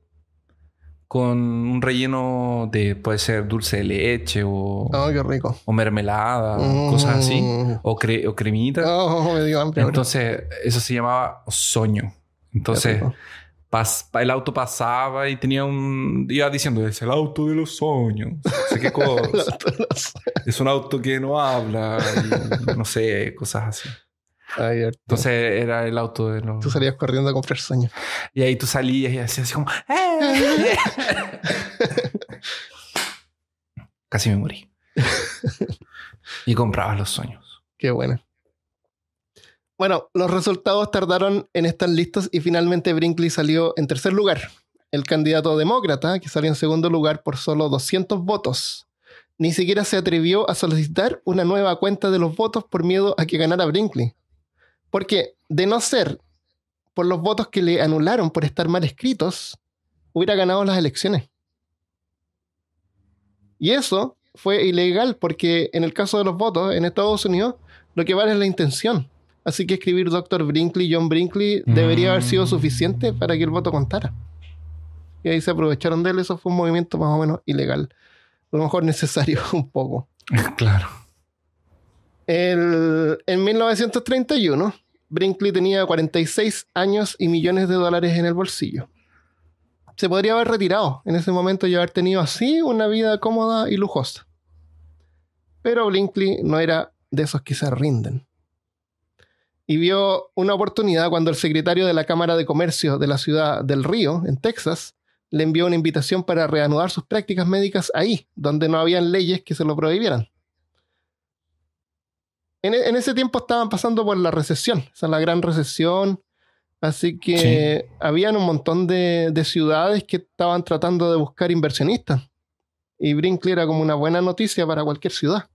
con un relleno de, puede ser dulce de leche o, qué rico. o mermelada, cosas así, mm. o, cre o cremita.
me
Entonces, eso se llamaba soño. Entonces, el auto pasaba y tenía un. iba diciendo, es el auto de los sueños. No sé
qué
es un auto que no habla, no sé, cosas así. Entonces era el auto de los... Tú salías corriendo a comprar sueños. Y ahí tú salías y hacías así como...
¡Eh!
Casi me morí. y comprabas los sueños.
Qué bueno. Bueno, los resultados tardaron en estar listos y finalmente Brinkley salió en tercer lugar. El candidato demócrata, que salió en segundo lugar por solo 200 votos, ni siquiera se atrevió a solicitar una nueva cuenta de los votos por miedo a que ganara Brinkley. Porque de no ser por los votos que le anularon por estar mal escritos, hubiera ganado las elecciones. Y eso fue ilegal porque en el caso de los votos en Estados Unidos, lo que vale es la intención. Así que escribir Dr. Brinkley, John Brinkley, debería haber sido mm. suficiente para que el voto contara. Y ahí se aprovecharon de él. Eso fue un movimiento más o menos ilegal. A lo mejor necesario un poco. Claro. en 1931 Brinkley tenía 46 años y millones de dólares en el bolsillo. Se podría haber retirado en ese momento y haber tenido así una vida cómoda y lujosa. Pero Brinkley no era de esos que se rinden. Y vio una oportunidad cuando el secretario de la Cámara de Comercio de la ciudad del Río, en Texas, le envió una invitación para reanudar sus prácticas médicas ahí, donde no habían leyes que se lo prohibieran. En, ese tiempo estaban pasando por la recesión, o sea, la gran recesión. Así que había un montón de, ciudades que estaban tratando de buscar inversionistas. Y Brinkley era como una buena noticia para cualquier ciudad,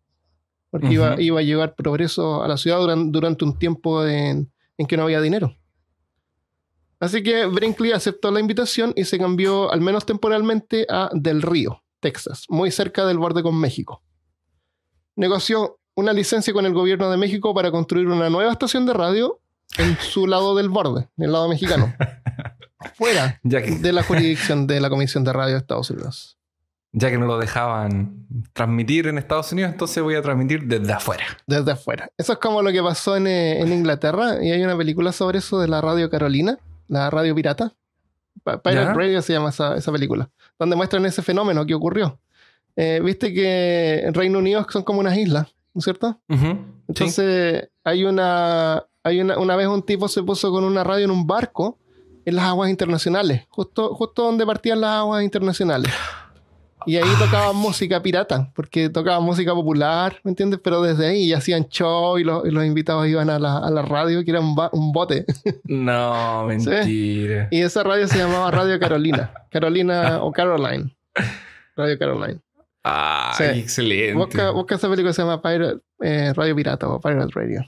porque iba, a llevar progreso a la ciudad durante, un tiempo en, en que no había dinero. Así que Brinkley aceptó la invitación y se cambió, al menos temporalmente, a Del Río, Texas, muy cerca del borde con México. Negoció una licencia con el gobierno de México para construir una nueva estación de radio en su lado del borde, en el lado mexicano. fuera de la jurisdicción de la Comisión de Radio de Estados Unidos. Ya que no lo dejaban
transmitir en Estados Unidos, entonces voy a transmitir desde afuera. Desde afuera.
Eso es como lo que pasó en, eh, Inglaterra y hay una película sobre eso de la Radio Carolina, la radio pirata. Pirate Radio se llama esa, película, donde muestran ese fenómeno que ocurrió. Eh, viste que en Reino Unido son como unas islas ¿no es cierto? Entonces, hay una. Hay una, vez un tipo se puso con una radio en un barco en las aguas internacionales, justo, justo donde partían las aguas internacionales. Y ahí tocaban música pirata, porque tocaban música popular, ¿me entiendes? Pero desde ahí hacían show y, los invitados iban a la, radio, que era un, un bote. No, mentira. Y esa radio se llamaba Radio Carolina. Carolina ah. o Caroline. Radio Caroline.
Ah, excelente. Busca,
esa película que se llama eh, Radio Pirata o Pirate Radio.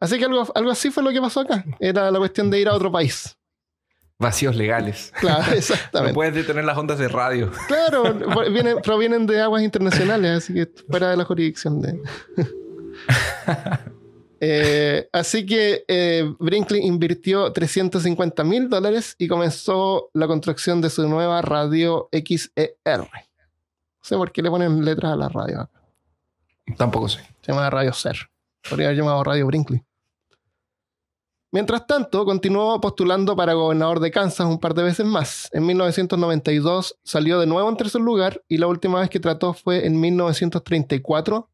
así que algo, algo así fue lo que pasó acá. Era la cuestión de ir a otro país vacíos legales. Claro, exactamente.
puedes detener las ondas de radio. Claro, vienen,
provienen de aguas internacionales, así que fuera de la jurisdicción de... Eh, así que eh, Brinkley invirtió 350 mil dólares y comenzó la construcción de su nueva radio XER sé por qué le ponen letras a la radio. Tampoco sé. Se llama Radio Ser. Podría haber llamado Radio Brinkley. Mientras tanto, continuó postulando para gobernador de Kansas un par de veces más. En 1992 salió de nuevo en tercer lugar y la última vez que trató fue en 1934,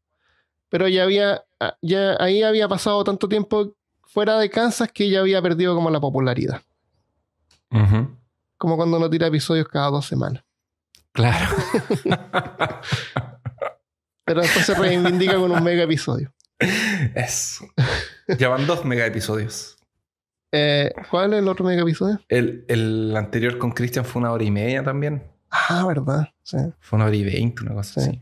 pero ya había, ah, ya ahí había pasado tanto tiempo fuera de Kansas que ya había perdido como la popularidad.
Como
cuando uno tira episodios cada dos semanas. Claro. Pero después se reivindica con un mega episodio.
Eso. Ya van dos mega episodios.
Eh, ¿Cuál es el otro mega episodio?
El, anterior con Christian fue una hora y media también.
Ah, verdad. Sí.
Fue una hora y veinte, una cosa así.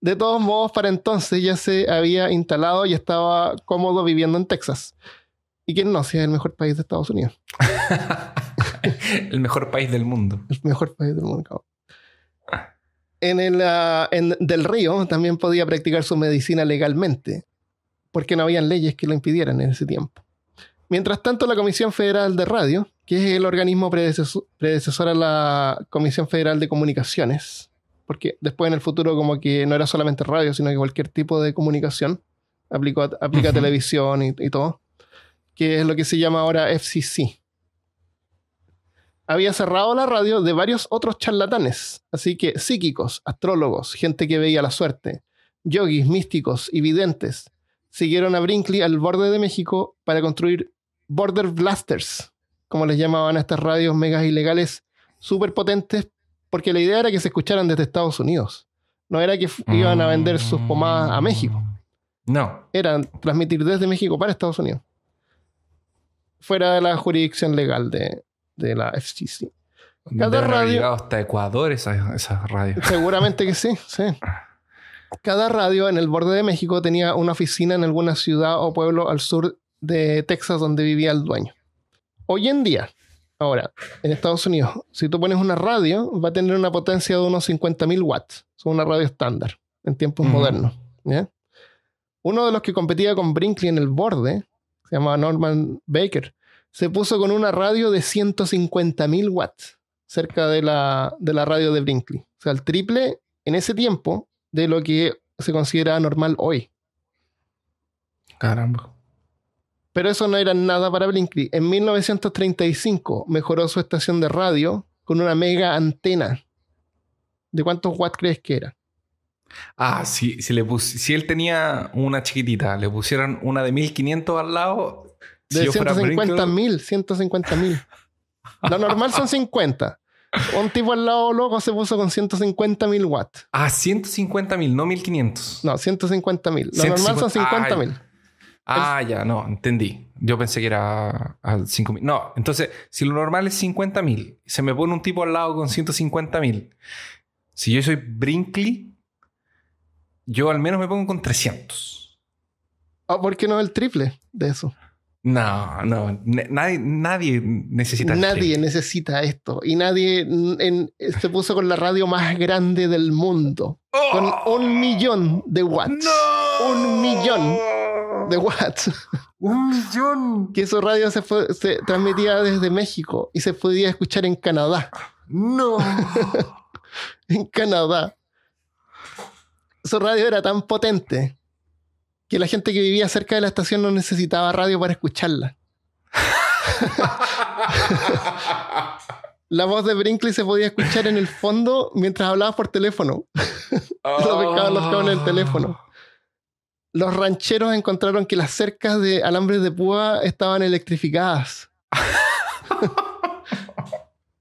De todos modos, para entonces ya se había instalado y estaba cómodo viviendo en Texas. Y quién no sea el mejor país de Estados Unidos.
el mejor país del mundo.
El mejor país del mundo en el, ah, del Río también podía practicar su medicina legalmente, porque no habían leyes que lo impidieran en ese tiempo. Mientras tanto, la Comisión Federal de Radio, que es el organismo predecesor, a la Comisión Federal de Comunicaciones, porque después en el futuro como que no era solamente radio, sino que cualquier tipo de comunicación, aplicó, aplica televisión y todo, que es lo que se llama ahora FCC, había cerrado la radio de varios otros charlatanes, así que psíquicos, astrólogos, gente que veía la suerte, yogis, místicos y videntes, siguieron a Brinkley al borde de México para construir Border Blasters, como les llamaban a estas radios megas ilegales súper potentes, porque la idea era que se escucharan desde Estados Unidos. No era que iban a vender sus pomadas a México. No. Era transmitir desde México para Estados Unidos. Fuera de la jurisdicción legal de, de la FCC.
Cada radio. hasta Ecuador esa radio
Seguramente que sí, sí. Cada radio en el borde de México tenía una oficina en alguna ciudad o pueblo al sur de Texas donde vivía el dueño. Hoy en día, ahora, en Estados Unidos, si tú pones una radio, va a tener una potencia de unos 50.000 watts. Es una radio estándar en tiempos modernos. Uno de los que competía con Brinkley en el borde, se llamaba Norman Baker, se puso con una radio de 150.000 watts, cerca de la, radio de Brinkley. O sea, el triple en ese tiempo de lo que se considera normal hoy. Caramba. Pero eso no era nada para Brinkley. En 1935 mejoró su estación de radio con una mega antena. ¿De cuántos watts crees que era?
Ah, si, si él tenía una chiquitita, le pusieron una de 1500 al lado,
de 150 mil, 150 mil. Lo normal son 50. Un tipo al lado loco se puso con 150 mil watts. Ah, 150 mil, no 1500. No, 150 mil. Lo normal son 50 mil.
Ah, ya, no, entendí. Yo pensé que era a 5 mil. No, entonces, si lo normal es 50 mil, se me pone un tipo al lado con 150 mil. Si yo soy Brinkley, yo al menos me pongo con 300. Ah, ¿por qué no
el triple de eso?
No, no, nadie, nadie necesita Nadie
necesita esto. Y nadie se puso con la radio más grande del mundo. con oh. un millón de watts. No, un millón de watts. Un millón. que su radio se, se transmitía desde México y se podía escuchar en Canadá. No. en Canadá. Su radio era tan potente que la gente que vivía cerca de la estación no necesitaba radio para escucharla. la voz de Brinkley se podía escuchar en el fondo mientras hablaba por teléfono.
los
teléfono. Los rancheros encontraron que las cercas de alambres de púa estaban electrificadas.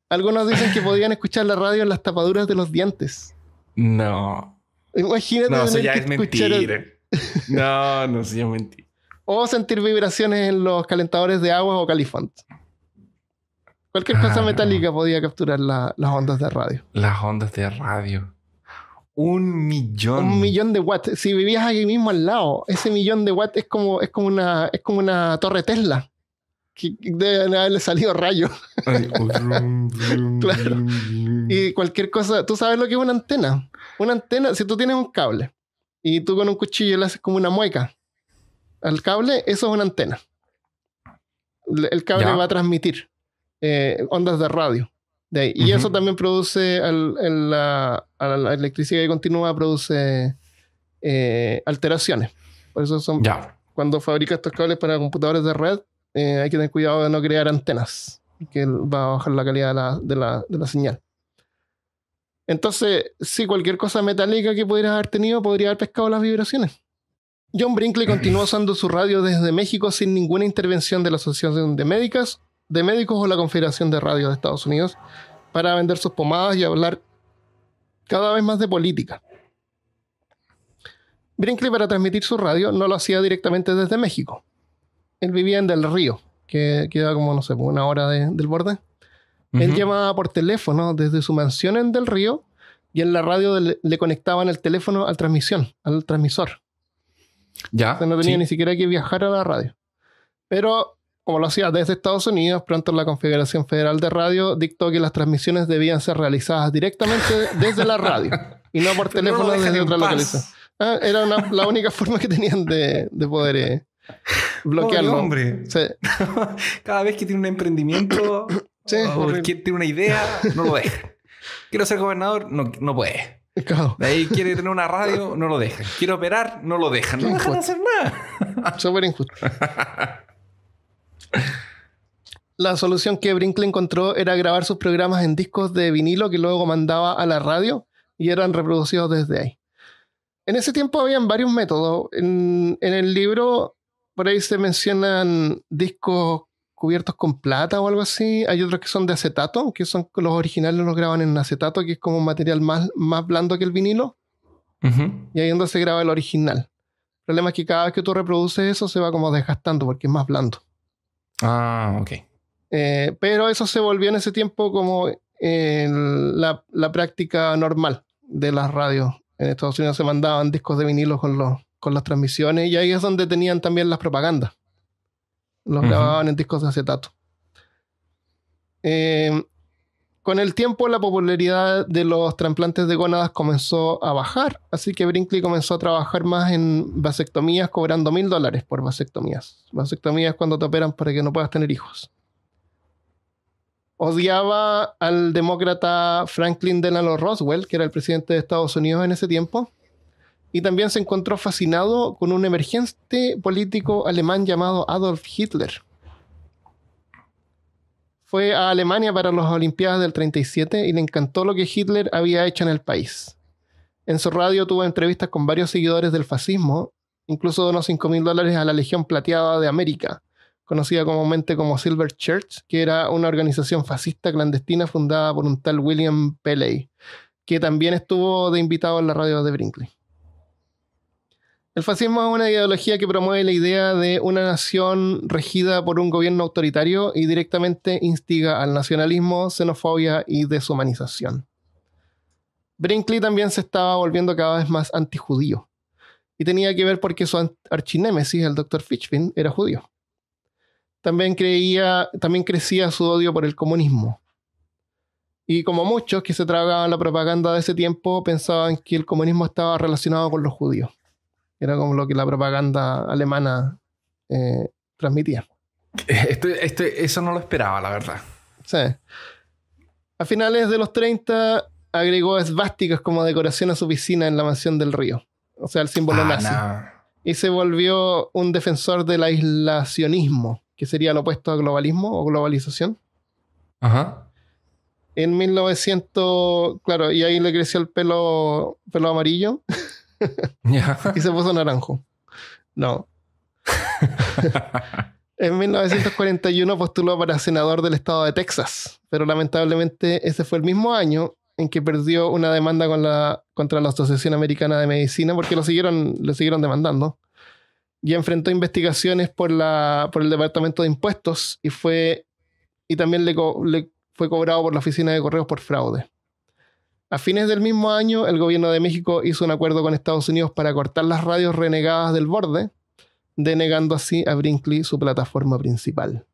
Algunos dicen que podían escuchar la radio en las tapaduras de los dientes.
No.
Imagínate no, eso ya es mentira.
No, no sé, yo mentí.
O sentir vibraciones en los calentadores de agua o califantes. Cualquier cosa ah, metálica podía capturar las ondas de radio.
Las ondas de radio. Un millón. Un
millón de watts. Si vivías ahí mismo al lado, ese millón de watts es como, es como, una, es como una torre Tesla. Que deben haberle salido rayo. Oh, claro. Y cualquier cosa. ¿Tú sabes lo que es una antena? Una antena, si tú tienes un cable y tú con un cuchillo le haces como una mueca al cable, eso es una antena. El cable va a transmitir eh, ondas de radio. Y eso también produce, la, a la, electricidad continua produce eh, alteraciones. Por eso son, cuando fabricas estos cables para computadores de red, eh, hay que tener cuidado de no crear antenas, que va a bajar la calidad de la, señal. Entonces, si cualquier cosa metálica que pudieras haber tenido podría haber pescado las vibraciones. John Brinkley continuó usando su radio desde México sin ninguna intervención de la Asociación de Médicas, de Médicos o la Confederación de Radio de Estados Unidos para vender sus pomadas y hablar cada vez más de política. Brinkley para transmitir su radio no lo hacía directamente desde México. Él vivía en Del Río, que queda como, no sé, una hora del borde. Él llamaba por teléfono desde su mansión en Del Río y en la radio le, conectaban el teléfono al transmisión, al transmisor. Ya. no tenía ni siquiera que viajar a la radio. Pero como lo hacía desde Estados Unidos, pronto la Confederación Federal de Radio dictó que las transmisiones debían ser realizadas directamente desde la radio y no por teléfono desde otra localización. Ah, era la única forma que tenían de, de poder eh, bloquearlo. hombre.
Cada vez que tiene un emprendimiento, Sí, oh, tiene una idea, no lo deja. Quiero ser gobernador, no, no puede. De ahí quiere tener una radio, no lo dejan. quiero operar, no lo dejan. No dejan hacer nada. Súper
injusto. La solución que Brinkley encontró era grabar sus programas en discos de vinilo que luego mandaba a la radio y eran reproducidos desde ahí. En ese tiempo habían varios métodos. En, en el libro, por ahí se mencionan discos cubiertos con plata o algo así. Hay otros que son de acetato, que son los originales los graban en acetato, que es como un material más, más blando que el vinilo. Y ahí es donde se graba el original. El problema es que cada vez que tú reproduces eso se va como desgastando porque es más blando. Ah, ok. Eh, pero eso se volvió en ese tiempo como eh, la, la, práctica normal de las radios. En Estados Unidos se mandaban discos de vinilo con, los, con las transmisiones y ahí es donde tenían también las propagandas. Los grababan en discos de acetato. Eh, con el tiempo la popularidad de los trasplantes de gónadas comenzó a bajar, así que Brinkley comenzó a trabajar más en vasectomías cobrando mil dólares por vasectomías. Vasectomías cuando te operan para que no puedas tener hijos. Odiaba al demócrata Franklin Delano Roswell, que era el presidente de Estados Unidos en ese tiempo, y también se encontró fascinado con un emergente político alemán llamado Adolf Hitler. Fue a Alemania para las Olimpiadas del 37 y le encantó lo que Hitler había hecho en el país. En su radio tuvo entrevistas con varios seguidores del fascismo, incluso donó 5 mil dólares a la Legión Plateada de América, conocida comúnmente como Silver Church, que era una organización fascista clandestina fundada por un tal William Pelley, que también estuvo de invitado en la radio de Brinkley. El fascismo es una ideología que promueve la idea de una nación regida por un gobierno autoritario y directamente instiga al nacionalismo, xenofobia y deshumanización. Brinkley también se estaba volviendo cada vez más antijudío. Y tenía que ver porque su archinémesis, el Dr. Fitchfin, era judío. También, creía, también crecía su odio por el comunismo. Y como muchos que se tragaban la propaganda de ese tiempo, pensaban que el comunismo estaba relacionado con los judíos. Era como lo que la propaganda alemana eh, transmitía.
Este, este, eso no lo esperaba, la verdad.
Sí. A finales de los 30 agregó esvásticas como decoración a su piscina en la mansión del río, o sea, el símbolo ah, nazi. Y se volvió un defensor del aislacionismo, que sería lo opuesto a globalismo o globalización. Ajá. En 1900, claro, y ahí le creció el pelo, pelo amarillo. y se puso naranjo. No. en 1941 postuló para senador del estado de Texas, pero lamentablemente ese fue el mismo año en que perdió una demanda contra la Asociación Americana de Medicina porque lo siguieron, lo siguieron demandando. Y enfrentó investigaciones por, el Departamento de Impuestos y, fue, y también le, le fue cobrado por la Oficina de Correos por fraude. A fines del mismo año, el gobierno de México hizo un acuerdo con Estados Unidos para cortar las radios renegadas del borde, denegando así a Brinkley su plataforma principal.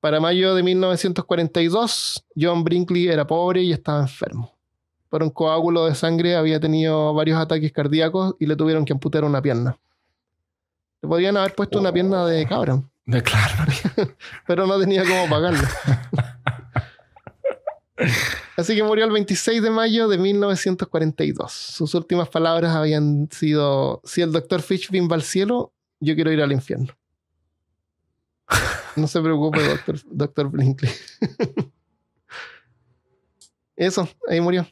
Para mayo de 1942, John Brinkley era pobre y estaba enfermo. Por un coágulo de sangre había tenido varios ataques cardíacos y le tuvieron que amputar una pierna. Le podían haber puesto una oh. pierna de cabrón De claro. Pero no tenía cómo pagarlo. Así que murió el 26 de mayo de 1942. Sus últimas palabras habían sido: Si el doctor Fishbin va al cielo, yo quiero ir al infierno. No se preocupe, doctor, doctor Blinkley. Eso, ahí murió.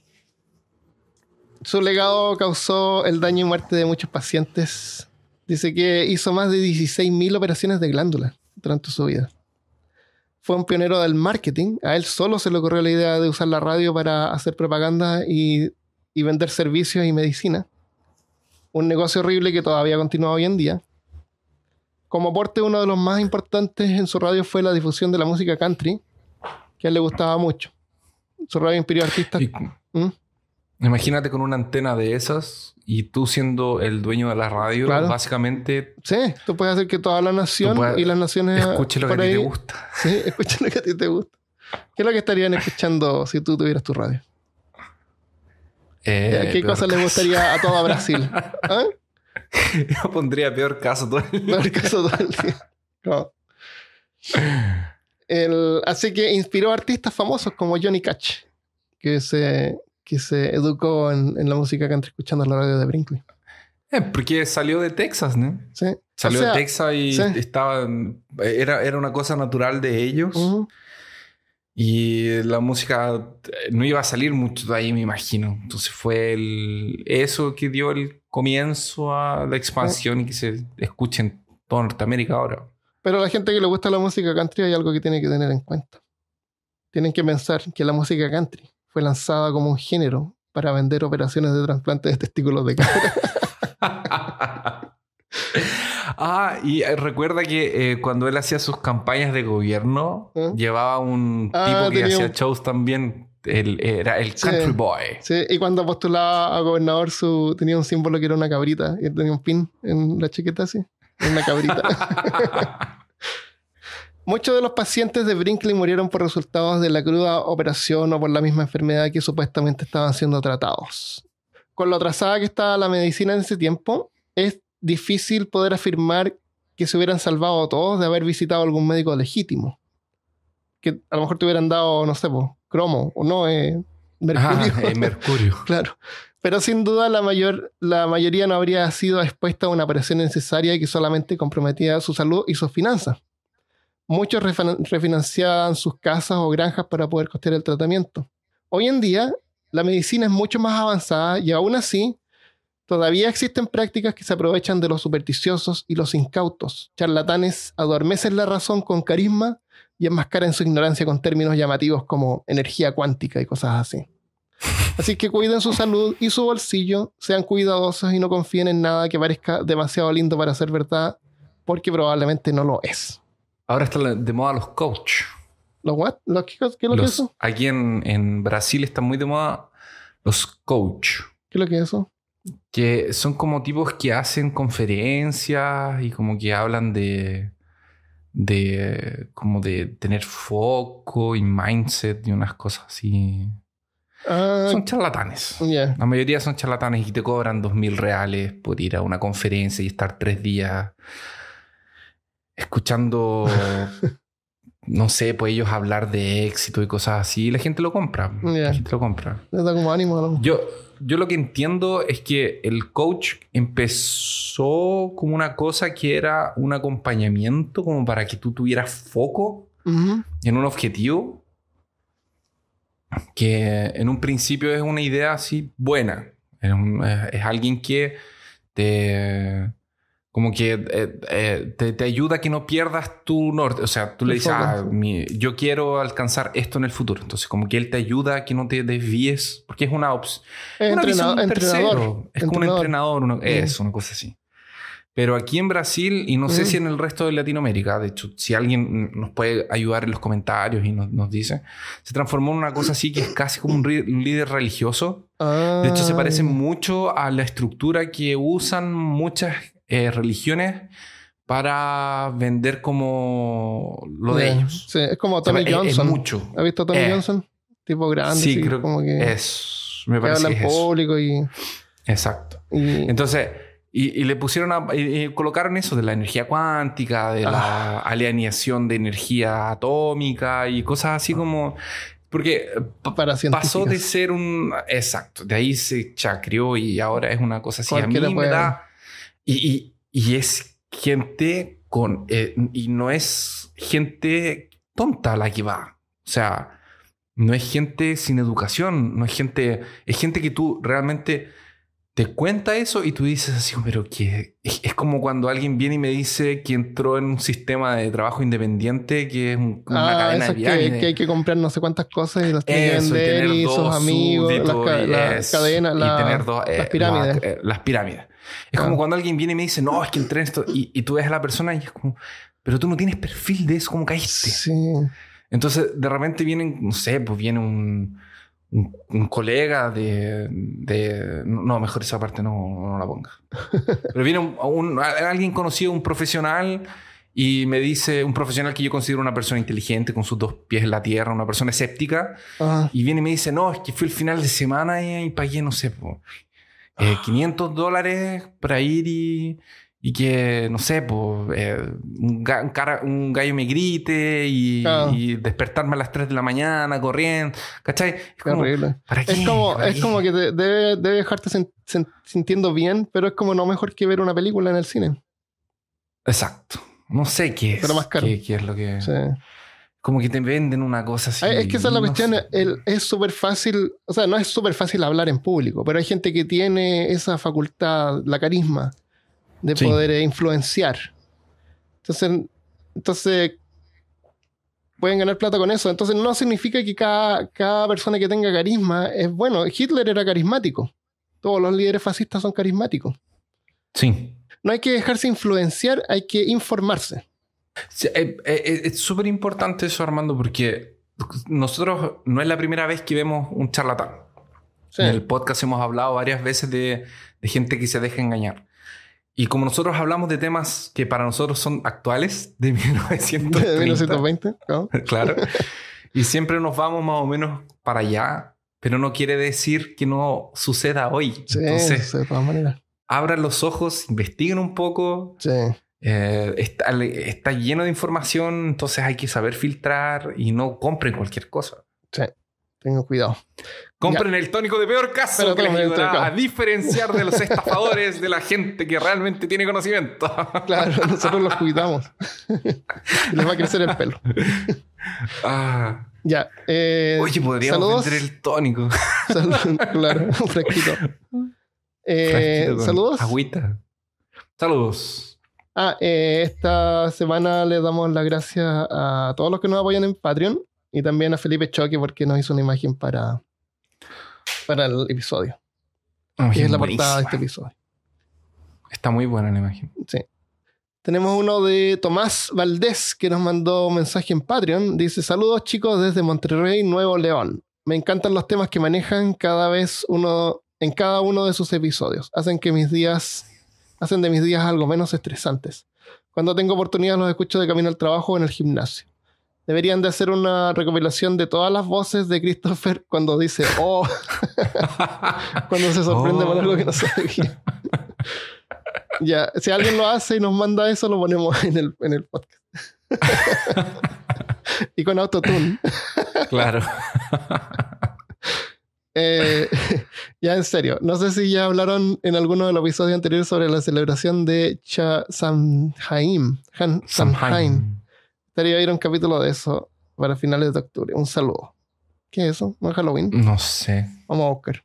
Su legado causó el daño y muerte de muchos pacientes. Dice que hizo más de 16.000 operaciones de glándula durante su vida fue un pionero del marketing. A él solo se le ocurrió la idea de usar la radio para hacer propaganda y, vender servicios y medicina. Un negocio horrible que todavía continúa hoy en día. Como aporte, uno de los más importantes en su radio fue la difusión de la música country, que a él le gustaba mucho. Su radio inspiró artistas. ¿Mm?
Imagínate con una antena de esas y tú siendo el dueño de la radio, básicamente.
Sí, tú puedes hacer que toda la nación y las naciones. Escuche lo que a ti te gusta. Sí, escuchen lo que a ti te gusta. ¿Qué es lo que estarían escuchando si tú tuvieras tu radio?
Eh, ¿Qué cosa les gustaría a todo Brasil? ¿Ah? Yo pondría peor caso todo
el día. Peor caso así que inspiró artistas famosos como Johnny Cash, que se que se educó en, la música country escuchando la radio de Brinkley. Eh, porque salió de Texas, ¿no? Sí. Salió de Texas y
estaba. Era, era una cosa natural de ellos. Y la música eh, no iba a salir mucho de ahí, me imagino. Entonces fue el, eso que dio el comienzo a la expansión y que se escuche en toda Norteamérica ahora.
Pero la gente que le gusta la música country hay algo que tiene que tener en cuenta. Tienen que pensar que la música country fue lanzada como un género para vender operaciones de trasplantes de testículos de cabra.
ah, y eh, recuerda que eh, cuando él hacía sus campañas de gobierno, ¿Eh? llevaba un ah, tipo que hacía shows también. era el country boy.
Sí, y cuando postulaba a gobernador, su, tenía un símbolo que era una cabrita. Y tenía un pin en la chaqueta así. Una cabrita. Muchos de los pacientes de Brinkley murieron por resultados de la cruda operación o por la misma enfermedad que supuestamente estaban siendo tratados. Con lo atrasada que estaba la medicina en ese tiempo, es difícil poder afirmar que se hubieran salvado todos de haber visitado algún médico legítimo. Que a lo mejor te hubieran dado, no sé, cromo o no, eh, mercurio. Ah, eh, mercurio. claro. Pero sin duda la, mayor, la mayoría no habría sido expuesta a una operación necesaria que solamente comprometía su salud y sus finanzas. Muchos refinanciaban sus casas o granjas para poder costear el tratamiento. Hoy en día, la medicina es mucho más avanzada y aún así, todavía existen prácticas que se aprovechan de los supersticiosos y los incautos. Charlatanes adormecen la razón con carisma y enmascaran su ignorancia con términos llamativos como energía cuántica y cosas así. Así que cuiden su salud y su bolsillo, sean cuidadosos y no confíen en nada que parezca demasiado lindo para ser verdad, porque probablemente no lo es. Ahora están de moda los coach. ¿Los what? qué, qué es lo que es eso?
Aquí en, en, Brasil están muy de moda los coach. ¿Qué es lo que es eso? Que son como tipos que hacen conferencias y como que hablan de. de. como de tener foco y mindset y unas cosas así. Ah, son charlatanes. La mayoría son charlatanes y te cobran dos mil reales por ir a una conferencia y estar tres días escuchando, no sé, pues ellos hablar de éxito y cosas así, la gente lo compra. La gente lo compra. como ánimo, Yo, yo lo que entiendo es que el coach empezó como una cosa que era un acompañamiento, como para que tú tuvieras foco en un objetivo. Que en un principio es una idea así buena. es eh, alguien que te como que eh, eh, te, te, ayuda a que no pierdas tu norte. O sea, tú le dices, ah, yo quiero alcanzar esto en el futuro. Entonces, como que él te ayuda a que no te desvíes, porque es una opción.
Es entrenador, entrenador. Es como un entrenador, es
una cosa así. Pero aquí en Brasil, y no sé si en el resto de Latinoamérica, de hecho, si alguien nos puede ayudar en los comentarios y nos, nos dice, se transformó en una cosa así que es casi como un, líder religioso.
De hecho, se parece ah.
mucho a la estructura que usan muchas eh, religiones
para vender como lo de ellos. Sí, es como Tommy Johnson. mucho. ¿Has visto a Tommy eh, Johnson? Tipo grande. Sí, creo que es. Me parece que habla en público y.
Exacto. Entonces, y, le pusieron a, y, colocaron eso de la energía cuántica, de la ah. alienación de energía atómica y cosas así ah. como. Porque para pasó de ser un. Exacto, de ahí se chacrió y ahora es una cosa así. a mí me da y, es gente con, eh, y no es gente tonta la que va. O sea, no es gente sin educación, no es gente, es gente que tú realmente te cuenta eso y tú dices así, pero que es, como cuando alguien viene y me dice que entró en un sistema de trabajo independiente que es una ah, cadena de Que, hay que
comprar no sé cuántas cosas y las tiene vender y, sus amigos, pirámides. las eh,
pirámides. Es como cuando alguien viene y me dice, no, es que el tren esto. Y, y, tú ves a la persona y es como, pero tú no tienes perfil de eso, ¿cómo caíste? Sí. Entonces, de repente vienen, no sé, pues viene un, un, colega de, de, No, mejor esa parte no, no la ponga. Pero viene un, alguien conocido, un profesional, y me dice, un profesional que yo considero una persona inteligente, con sus dos pies en la tierra, una persona escéptica, y viene y me dice, no, es que fue el final de semana y, y pagué, no sé, pues... 500 eh, ah. dólares para ir y, que, no sé, eh, un, gallo me grite y, ah. despertarme a las 3 de la mañana corriendo. ¿Cachai? Es como,
Es como, que debe, dejarte sintiendo bien, pero es como no mejor que ver una película en el cine.
Exacto. No sé qué es. Pero más lo que. Sí como que te venden una cosa
así. Es que esa es la cuestión. es súper fácil, o sea, no es súper fácil hablar en público, pero hay gente que tiene esa facultad, la carisma, de poder influenciar. Entonces, entonces, pueden ganar plata con eso. Entonces, no significa que cada, cada persona que tenga carisma es bueno. Hitler era carismático. Todos los líderes fascistas son carismáticos. Sí. No hay que dejarse influenciar, hay que informarse.
Eh, eh, eh, es súper importante eso, Armando,
porque
nosotros no es la primera vez que vemos un charlatán. En el podcast hemos hablado varias veces de, gente que se deja engañar. Y como nosotros hablamos de temas que para nosotros son actuales, de 1930, 1920, claro, y siempre nos vamos más o menos para allá, pero no quiere decir que no suceda hoy. Entonces,
de todas maneras.
Abran los ojos, investiguen un poco. Sí eh, está, está, lleno de información, entonces hay que saber filtrar y no compren
cualquier cosa. Sí, tengan cuidado. Compren
el tónico de peor caso que les ayudará a diferenciar de los estafadores de la gente que realmente tiene conocimiento. claro, nosotros los
cuidamos. les va a crecer el pelo. Ah. Ya. Eh, Oye, podríamos vender el
tónico.
saludos claro, fresquito. Eh, saludos.
Agüita. Saludos.
Ah, eh, esta semana le damos las gracias a todos los que nos apoyan en Patreon y también a Felipe Choque porque nos hizo una imagen para, para el episodio. es la portada de este episodio.
Está muy buena la imagen. Sí.
Tenemos uno de Tomás Valdés que nos mandó un mensaje en Patreon. Dice: Saludos, chicos, desde Monterrey, Nuevo León. Me encantan los temas que manejan cada vez uno en cada uno de sus episodios. Hacen que mis días hacen de mis días algo menos estresantes. Cuando tengo oportunidad los escucho de camino al trabajo o en el gimnasio. Deberían de hacer una recopilación de todas las voces de Christopher cuando dice oh, cuando se sorprende por algo que no oh. sabía. ya, si alguien lo hace y nos manda eso, lo ponemos en el, en el podcast. y con autotune. claro. Eh, ya en serio, no sé si ya hablaron en alguno de los episodios anteriores sobre la celebración de Cha Samhain. Han, Samhain. Estaría ir un capítulo de eso para finales de octubre. Un saludo. ¿Qué es eso? ¿No es Halloween? No sé. Vamos a buscar.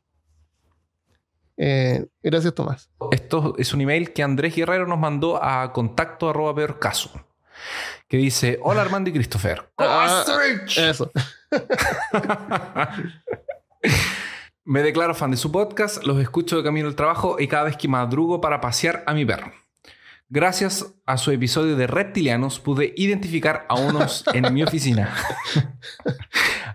Eh, gracias, Tomás.
Esto es un email que Andrés Guerrero nos mandó a contacto arroba caso. Que dice: Hola, Armando y Christopher. Ah, eso. Me declaro fan de su podcast, los escucho de camino al trabajo y cada vez que madrugo para pasear a mi perro. Gracias a su episodio de Reptilianos pude identificar a unos en mi oficina,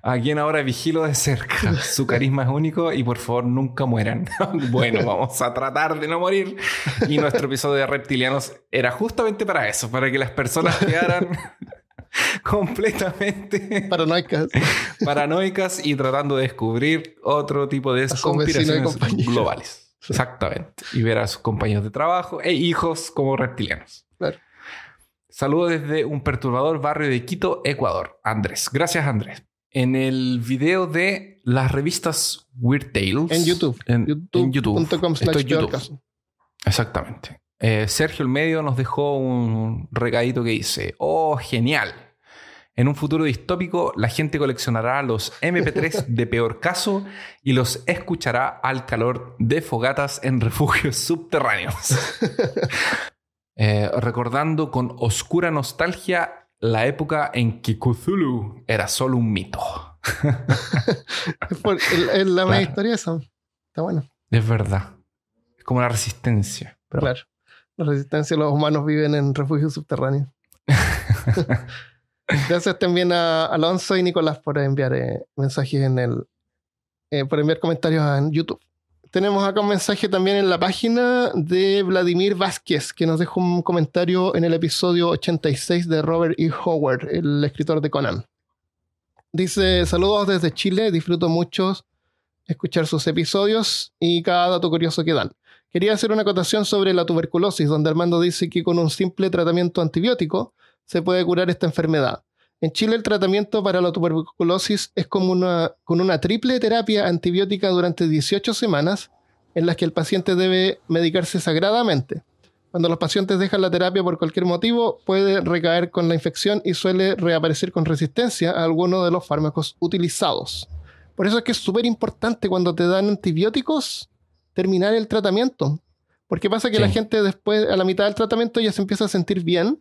a quien ahora vigilo de cerca. Su carisma es único y por favor nunca mueran. bueno, vamos a tratar de no morir. Y nuestro episodio de Reptilianos era justamente para eso, para que las personas quedaran
completamente paranoicas.
paranoicas y tratando de descubrir otro tipo de conspiraciones globales. Exactamente. Y ver a sus compañeros de trabajo e hijos como reptilianos. saludo Saludos desde un perturbador barrio de Quito, Ecuador. Andrés. Gracias, Andrés. En el video de las revistas Weird Tales. En YouTube. En, YouTube.com. YouTube. Exactamente. Eh, Sergio el Medio nos dejó un regadito que dice, oh, genial. En un futuro distópico, la gente coleccionará los MP3 de peor caso y los escuchará al calor de fogatas en refugios subterráneos. Eh, recordando con oscura nostalgia la época en que Cthulhu era solo un mito.
es la historia eso. Está bueno.
Es verdad. Es como la resistencia. Claro.
La resistencia de los humanos viven en refugios subterráneos. Gracias también a Alonso y Nicolás por enviar eh, mensajes en el. Eh, por enviar comentarios en YouTube. Tenemos acá un mensaje también en la página de Vladimir Vázquez, que nos dejó un comentario en el episodio 86 de Robert E. Howard, el escritor de Conan. Dice: Saludos desde Chile, disfruto mucho escuchar sus episodios y cada dato curioso que dan. Quería hacer una acotación sobre la tuberculosis, donde Armando dice que con un simple tratamiento antibiótico se puede curar esta enfermedad. En Chile el tratamiento para la tuberculosis es como una, con una triple terapia antibiótica durante 18 semanas en las que el paciente debe medicarse sagradamente. Cuando los pacientes dejan la terapia por cualquier motivo, puede recaer con la infección y suele reaparecer con resistencia a alguno de los fármacos utilizados. Por eso es que es súper importante cuando te dan antibióticos terminar el tratamiento. Porque pasa que la gente después, a la mitad del tratamiento, ya se empieza a sentir bien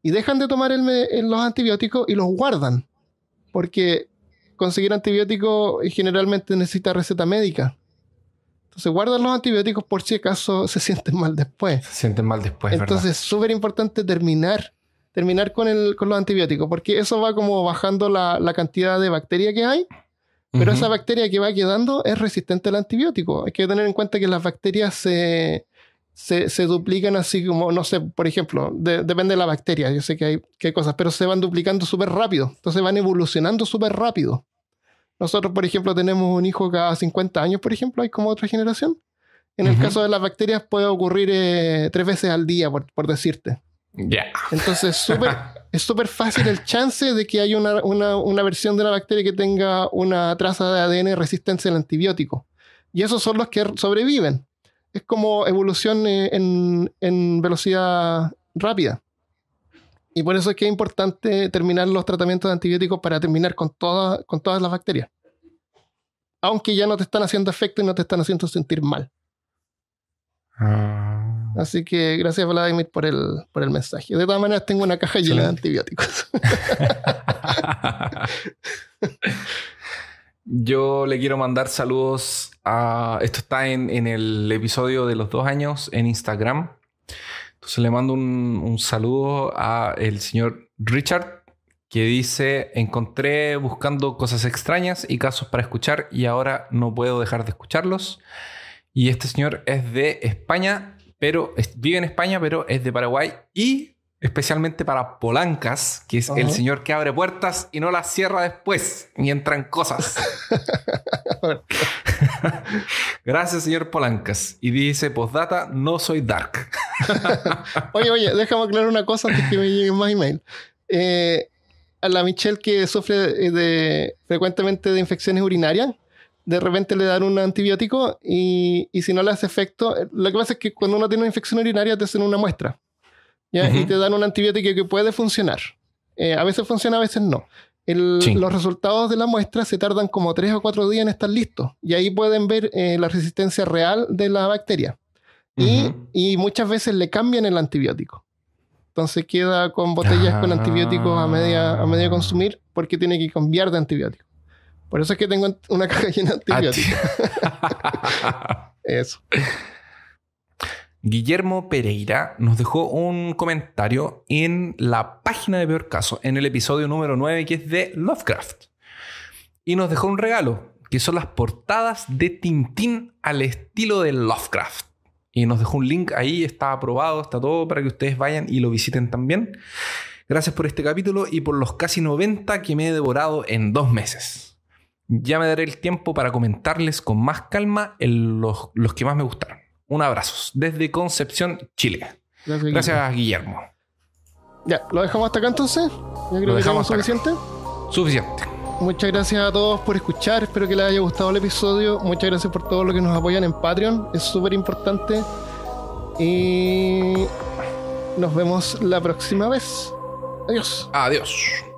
y dejan de tomar los antibióticos y los guardan. Porque conseguir antibióticos generalmente necesita receta médica. Entonces guardan los antibióticos por si acaso se sienten mal después. Se sienten mal después. Entonces es súper importante terminar, terminar con, el, los antibióticos, porque eso va como bajando la, la cantidad de bacteria que hay pero esa bacteria que va quedando es resistente al antibiótico. Hay que tener en cuenta que las bacterias se, duplican así como, no sé, por ejemplo, depende de la bacteria, yo sé que hay, cosas, pero se van duplicando súper rápido. Entonces van evolucionando súper rápido. Nosotros, por ejemplo, tenemos un hijo cada 50 años, por ejemplo, hay como otra generación. En el caso de las bacterias puede ocurrir eh, tres veces al día, por decirte. Entonces, es súper fácil el chance de que haya una, versión de la bacteria que tenga una traza de ADN resistencia al antibiótico. Y esos son los que sobreviven. Es como evolución eh, en, velocidad rápida. Y por eso es que es importante terminar los tratamientos de antibióticos para terminar con, con todas las bacterias. Aunque ya no te están haciendo efecto y no te están haciendo sentir mal. Ah. Así que gracias Vladimir por el, mensaje. De todas maneras tengo una caja llena de antibióticos.
Yo le quiero mandar saludos a... Esto está en, el episodio de los dos años en Instagram. Entonces le mando un, un saludo a el señor Richard que dice, encontré buscando cosas extrañas y casos para escuchar y ahora no puedo dejar de escucharlos. Y este señor es de España pero vive en España, pero es de Paraguay y especialmente para Polancas, que es el señor que abre puertas y no las cierra
después, ni entran cosas.
Gracias, señor Polancas. Y dice, postdata, no soy dark.
oye, oye, déjame aclarar una cosa antes que me lleguen más email. Eh, a la Michelle que sufre de, frecuentemente de infecciones urinarias, de repente le dan un antibiótico y, si no le hace efecto, eh, lo que pasa es que cuando uno tiene una infección urinaria te hacen una muestra y te dan un antibiótico que puede funcionar. Eh, a veces funciona, a veces no. Los resultados de la muestra se tardan como tres o cuatro días en estar listos y ahí pueden ver eh, la resistencia real de la bacteria. y, muchas veces le cambian el antibiótico. Entonces queda con botellas con ah. antibióticos a media, a media consumir porque tiene que cambiar de antibiótico. Por eso es que tengo una caja llena de
eso. Guillermo Pereira nos dejó un comentario en la página de Peor Caso, en el episodio número 9, que es de Lovecraft. Y nos dejó un regalo, que son las portadas de Tintín al estilo de Lovecraft. Y nos dejó un link ahí, está aprobado, está todo para que ustedes vayan y lo visiten también. Gracias por este capítulo y por los casi 90 que me he devorado en dos meses. Ya me daré el tiempo para comentarles con más calma los, que más me gustaron. Un abrazo. Desde Concepción, Chile. Gracias, Guillermo.
Ya, ¿lo dejamos hasta acá entonces? Ya creo ¿Lo dejamos que suficiente. Suficiente. Muchas gracias a todos por escuchar. Espero que les haya gustado el episodio. Muchas gracias por todo lo que nos apoyan en Patreon. Es súper importante. Y nos vemos la próxima vez. Adiós. Adiós.